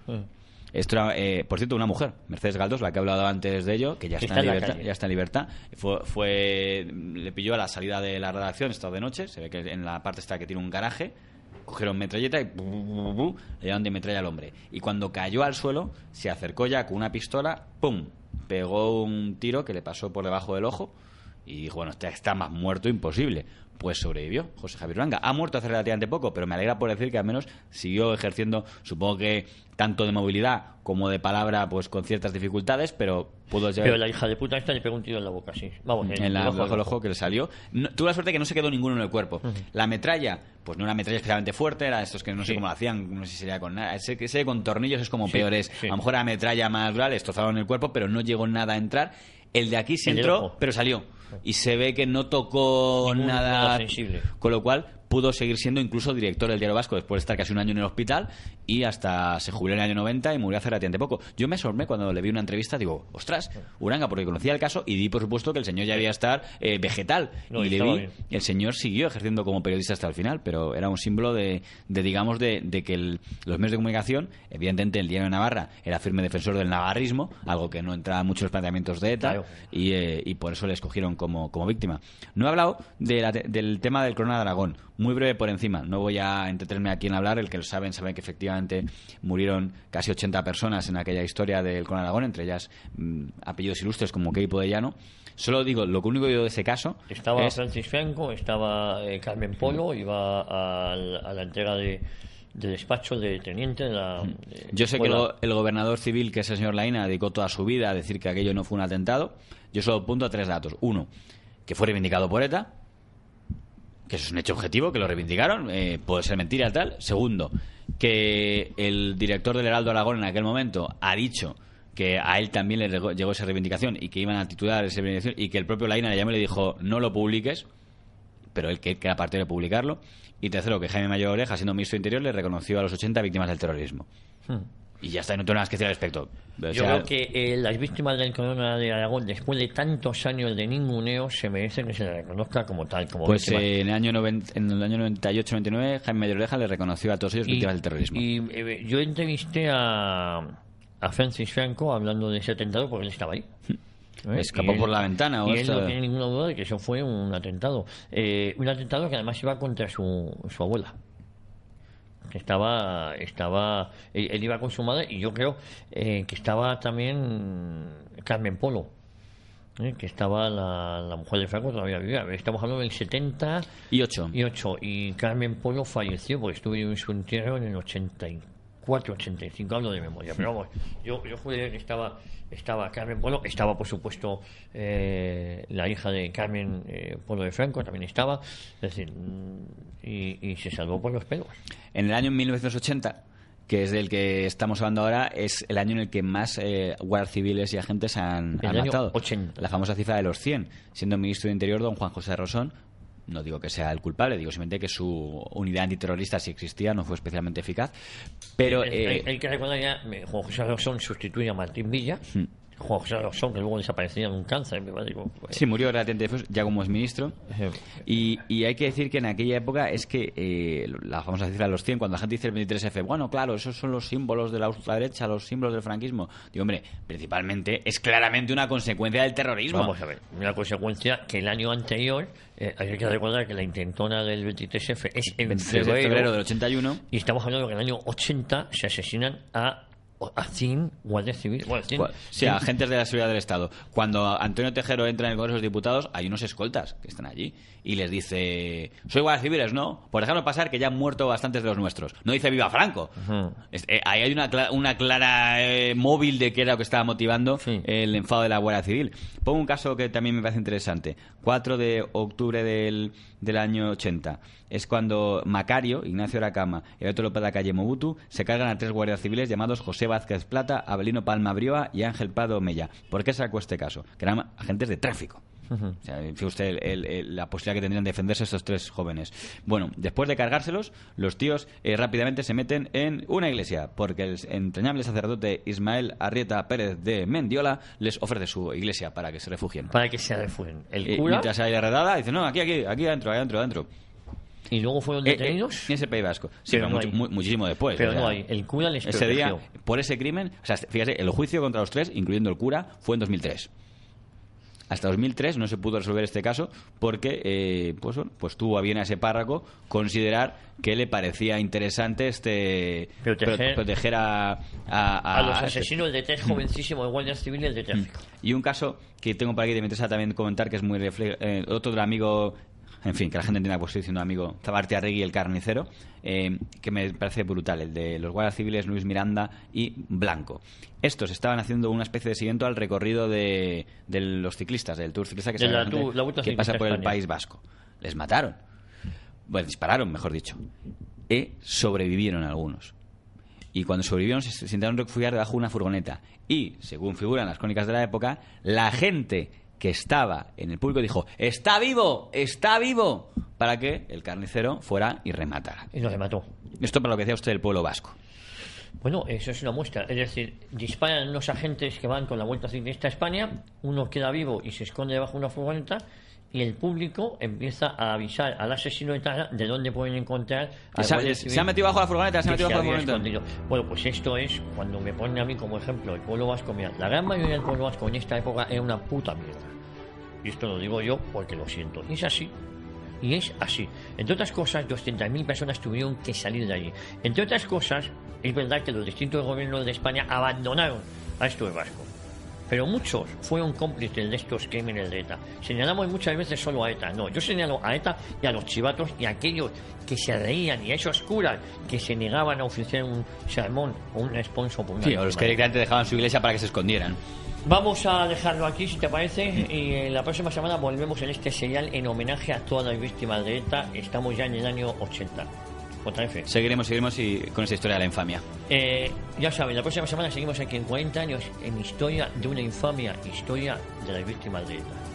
Esto era, eh, por cierto, una mujer, Mercedes Galdos, la que he hablado antes de ello, que ya está, en, libertad. Ya está en libertad. Fue, le pilló a la salida de la redacción, estado de noche, se ve que en la parte está que tiene un garaje, cogieron metralleta y le dieron de metralla al hombre. Y cuando cayó al suelo, se acercó ya con una pistola, ¡pum! Pegó un tiro que le pasó por debajo del ojo y dijo, bueno, este está más muerto imposible pues sobrevivió José Javier Blanca. Ha muerto hace relativamente poco, pero me alegra por decir que al menos siguió ejerciendo, supongo que tanto de movilidad como de palabra, pues con ciertas dificultades, pero pudo llegar. Pero la hija de puta esta le pegó un tiro en la boca, sí. Vamos, en, en el ojo que le salió. Tuve tuvo la suerte que no se quedó ninguno en el cuerpo. La metralla, pues no era una metralla especialmente fuerte, era estos que no sé cómo lo hacían, no sé si sería con nada. Ese, con tornillos es como peores. A lo mejor era metralla más dura, le en el cuerpo, pero no llegó nada a entrar. El de aquí se entró, pero salió y se ve que no tocó nada. Con lo cual, pudo seguir siendo incluso director del Diario Vasco después de estar casi un año en el hospital y hasta se jubiló en el año 90 y murió hace relativamente poco. Yo me asomé cuando le vi una entrevista, digo, ostras, Uranga, porque conocía el caso y di por supuesto que el señor ya había estar eh, vegetal. y le vi, el señor siguió ejerciendo como periodista hasta el final, pero era un símbolo de, de digamos, de, que los medios de comunicación, evidentemente el Diario de Navarra era firme defensor del navarrismo, algo que no entraba mucho en los planteamientos de ETA eh, y, por eso le escogieron como, como víctima. No he hablado del tema del Corona de Aragón muy breve por encima. No voy a entretenerme aquí en hablar. El que lo saben, sabe que efectivamente murieron casi 80 personas en aquella historia del Con Aragón, entre ellas mm, apellidos ilustres como Queipo de Llano. Solo digo, lo único que digo de ese caso. Estaba Francis estaba eh, Carmen Polo, mm. iba a, la entrega de despacho de teniente mm. Yo sé que el, gobernador civil, que es el señor Laina, dedicó toda su vida a decir que aquello no fue un atentado. Yo solo apunto a tres datos. Uno, que fue reivindicado por ETA que es un hecho objetivo, que lo reivindicaron, eh, puede ser mentira tal. Segundo, que el director del Heraldo Aragón en aquel momento ha dicho que a él también le llegó esa reivindicación y que iban a titular esa reivindicación y que el propio Laina llamó y le dijo no lo publiques, pero él que era parte de publicarlo. Y tercero, que Jaime Mayor Oreja, siendo ministro de Interior, le reconoció a los 80 víctimas del terrorismo. Hmm y ya está, no tengo nada que decir al respecto. Yo creo que eh, las víctimas del corona de Aragón, después de tantos años de ninguneo, se merecen que se les reconozca como tal. Como pues eh, en, el año en el año 98-99, Jaime de Oreja le reconoció a todos ellos víctimas del terrorismo. Y eh, yo entrevisté a, a Francis Franco hablando de ese atentado porque él estaba ahí. Hmm. Escapó por la ventana. y él no tiene ninguna duda de que eso fue un atentado. un atentado que además iba contra su, su abuela estaba, estaba, él, iba con su madre y yo creo eh, que estaba también Carmen Polo. Eh, que estaba la, mujer de Franco todavía vivía. Estamos hablando del 78 y 8. Y, Carmen Polo falleció, porque estuvo en su entierro en el 84 4.85, años de memoria, pero vamos, yo, yo estaba, estaba Carmen Polo, estaba por supuesto eh, la hija de Carmen eh, Polo de Franco, también estaba, es decir, mm, y, se salvó por los pelos. En el año 1980 que es del que estamos hablando ahora, es el año en el que más eh, civiles y agentes han, el La famosa cifra de los 100, siendo ministro de Interior don Juan José Rosón, no digo que sea el culpable, digo simplemente que su unidad antiterrorista, si existía, no fue especialmente eficaz. Pero. Hay, eh, que recordar ya, Juan José Alonso sustituye a Martín Villa. Juan José que luego desaparecía un cáncer. Me pues. Sí, murió ya como es Y, y hay que decir que en aquella época es que eh, la famosa cifra de los 100, cuando la gente dice el 23F, bueno, claro, esos son los símbolos de la ultraderecha, los símbolos del franquismo. Digo, hombre, principalmente es claramente una consecuencia del terrorismo. Vamos a ver, una consecuencia que el año anterior, eh, hay que recordar que la intentona del 23F es en de febrero del 81. Y estamos hablando que en el año 80 se asesinan a o Guardia Guardia agentes de la seguridad del Estado. Cuando Antonio Tejero entra en el Congreso de los Diputados, hay unos escoltas que están allí y les dice, soy guardia Civil, ¿no? Por dejarlo pasar que ya han muerto bastantes de los nuestros. No dice viva Franco. Eh, ahí hay una, clara, eh, móvil de qué era lo que estaba motivando el enfado de la Guardia Civil. Pongo un caso que también me parece interesante. 4 de octubre del, año 80. Es cuando Macario, Ignacio Aracama y el otro López de la calle Mobutu se cargan a tres guardias civiles llamados José Vázquez Plata, Abelino Palma Brioa y Ángel Pado Mella. ¿Por qué sacó este caso? Que eran agentes de tráfico la posibilidad que tendrían de defenderse estos tres jóvenes. Bueno, después de cargárselos, los tíos eh, rápidamente se meten en una iglesia, porque el entrañable sacerdote Ismael Arrieta Pérez de Mendiola les ofrece su iglesia para que se refugien. Para que se refugien. El eh, cura. mientras hay la redada, dice: No, aquí, aquí, aquí adentro, adentro, adentro. ¿Y luego fueron eh, detenidos? en ese País Vasco. Sí, pero, muchísimo después. Pero no hay. El cura les Ese día, por ese crimen, o sea, fíjese, el juicio contra los tres, incluyendo el cura, fue en 2003. Hasta 2003 no se pudo resolver este caso porque eh, pues, pues, tuvo a bien a ese párrafo considerar que le parecía interesante este proteger, a, los asesinos de tres jovencísimos de guardias civiles de mm. tráfico. Y un caso que tengo para aquí que me interesa también comentar, que es muy otro de eh, otro amigo en fin, que la gente tiene la estoy diciendo, amigo arregui el carnicero, eh, que me parece brutal, el de los guardias civiles Luis Miranda y Blanco. Estos estaban haciendo una especie de siguiente... al recorrido de, los ciclistas, del Tour Ciclista que, se pasa por el País Vasco. Les mataron. Bueno, dispararon, mejor dicho. Y e sobrevivieron algunos. Y cuando sobrevivieron se sintieron refugiar debajo de una furgoneta. Y, según figuran las crónicas de la época, la gente que estaba en el público dijo, está vivo, está vivo, para que el carnicero fuera y rematara. Y lo remató. Esto para lo que decía usted del pueblo vasco. Bueno, eso es una muestra. Es decir, disparan los agentes que van con la vuelta ciclista a España, uno queda vivo y se esconde debajo de una furgoneta y el público empieza a avisar al asesino de de dónde pueden encontrar. se, ha metido bajo la furgoneta, se ha metido bajo la furgoneta. Bueno, pues esto es cuando me ponen a mí como ejemplo el pueblo vasco. Mira, la gran mayoría del pueblo vasco en esta época era una puta mierda. Y esto lo digo yo porque lo siento. Y es así. Y es así. Entre otras cosas, 200.000 personas tuvieron que salir de allí. Entre otras cosas, es verdad que los distintos gobiernos de España abandonaron a estos Vasco. Pero muchos fueron cómplices de estos crímenes de ETA. Señalamos muchas veces solo a ETA. No, yo señalo a ETA y a los chivatos y a aquellos que se reían y a esos curas que se negaban a ofrecer un sermón o un responso Sí, o los que directamente dejaban su iglesia para que se escondieran. Vamos a dejarlo aquí, si te parece, y la próxima semana volvemos en este serial en homenaje a todas las víctimas de ETA. Estamos ya en el año 80. vez? Seguiremos, seguiremos con esa historia de la infamia. Eh, ya saben, la próxima semana seguimos aquí en 40 años en Historia de una infamia, historia de las víctimas de ETA.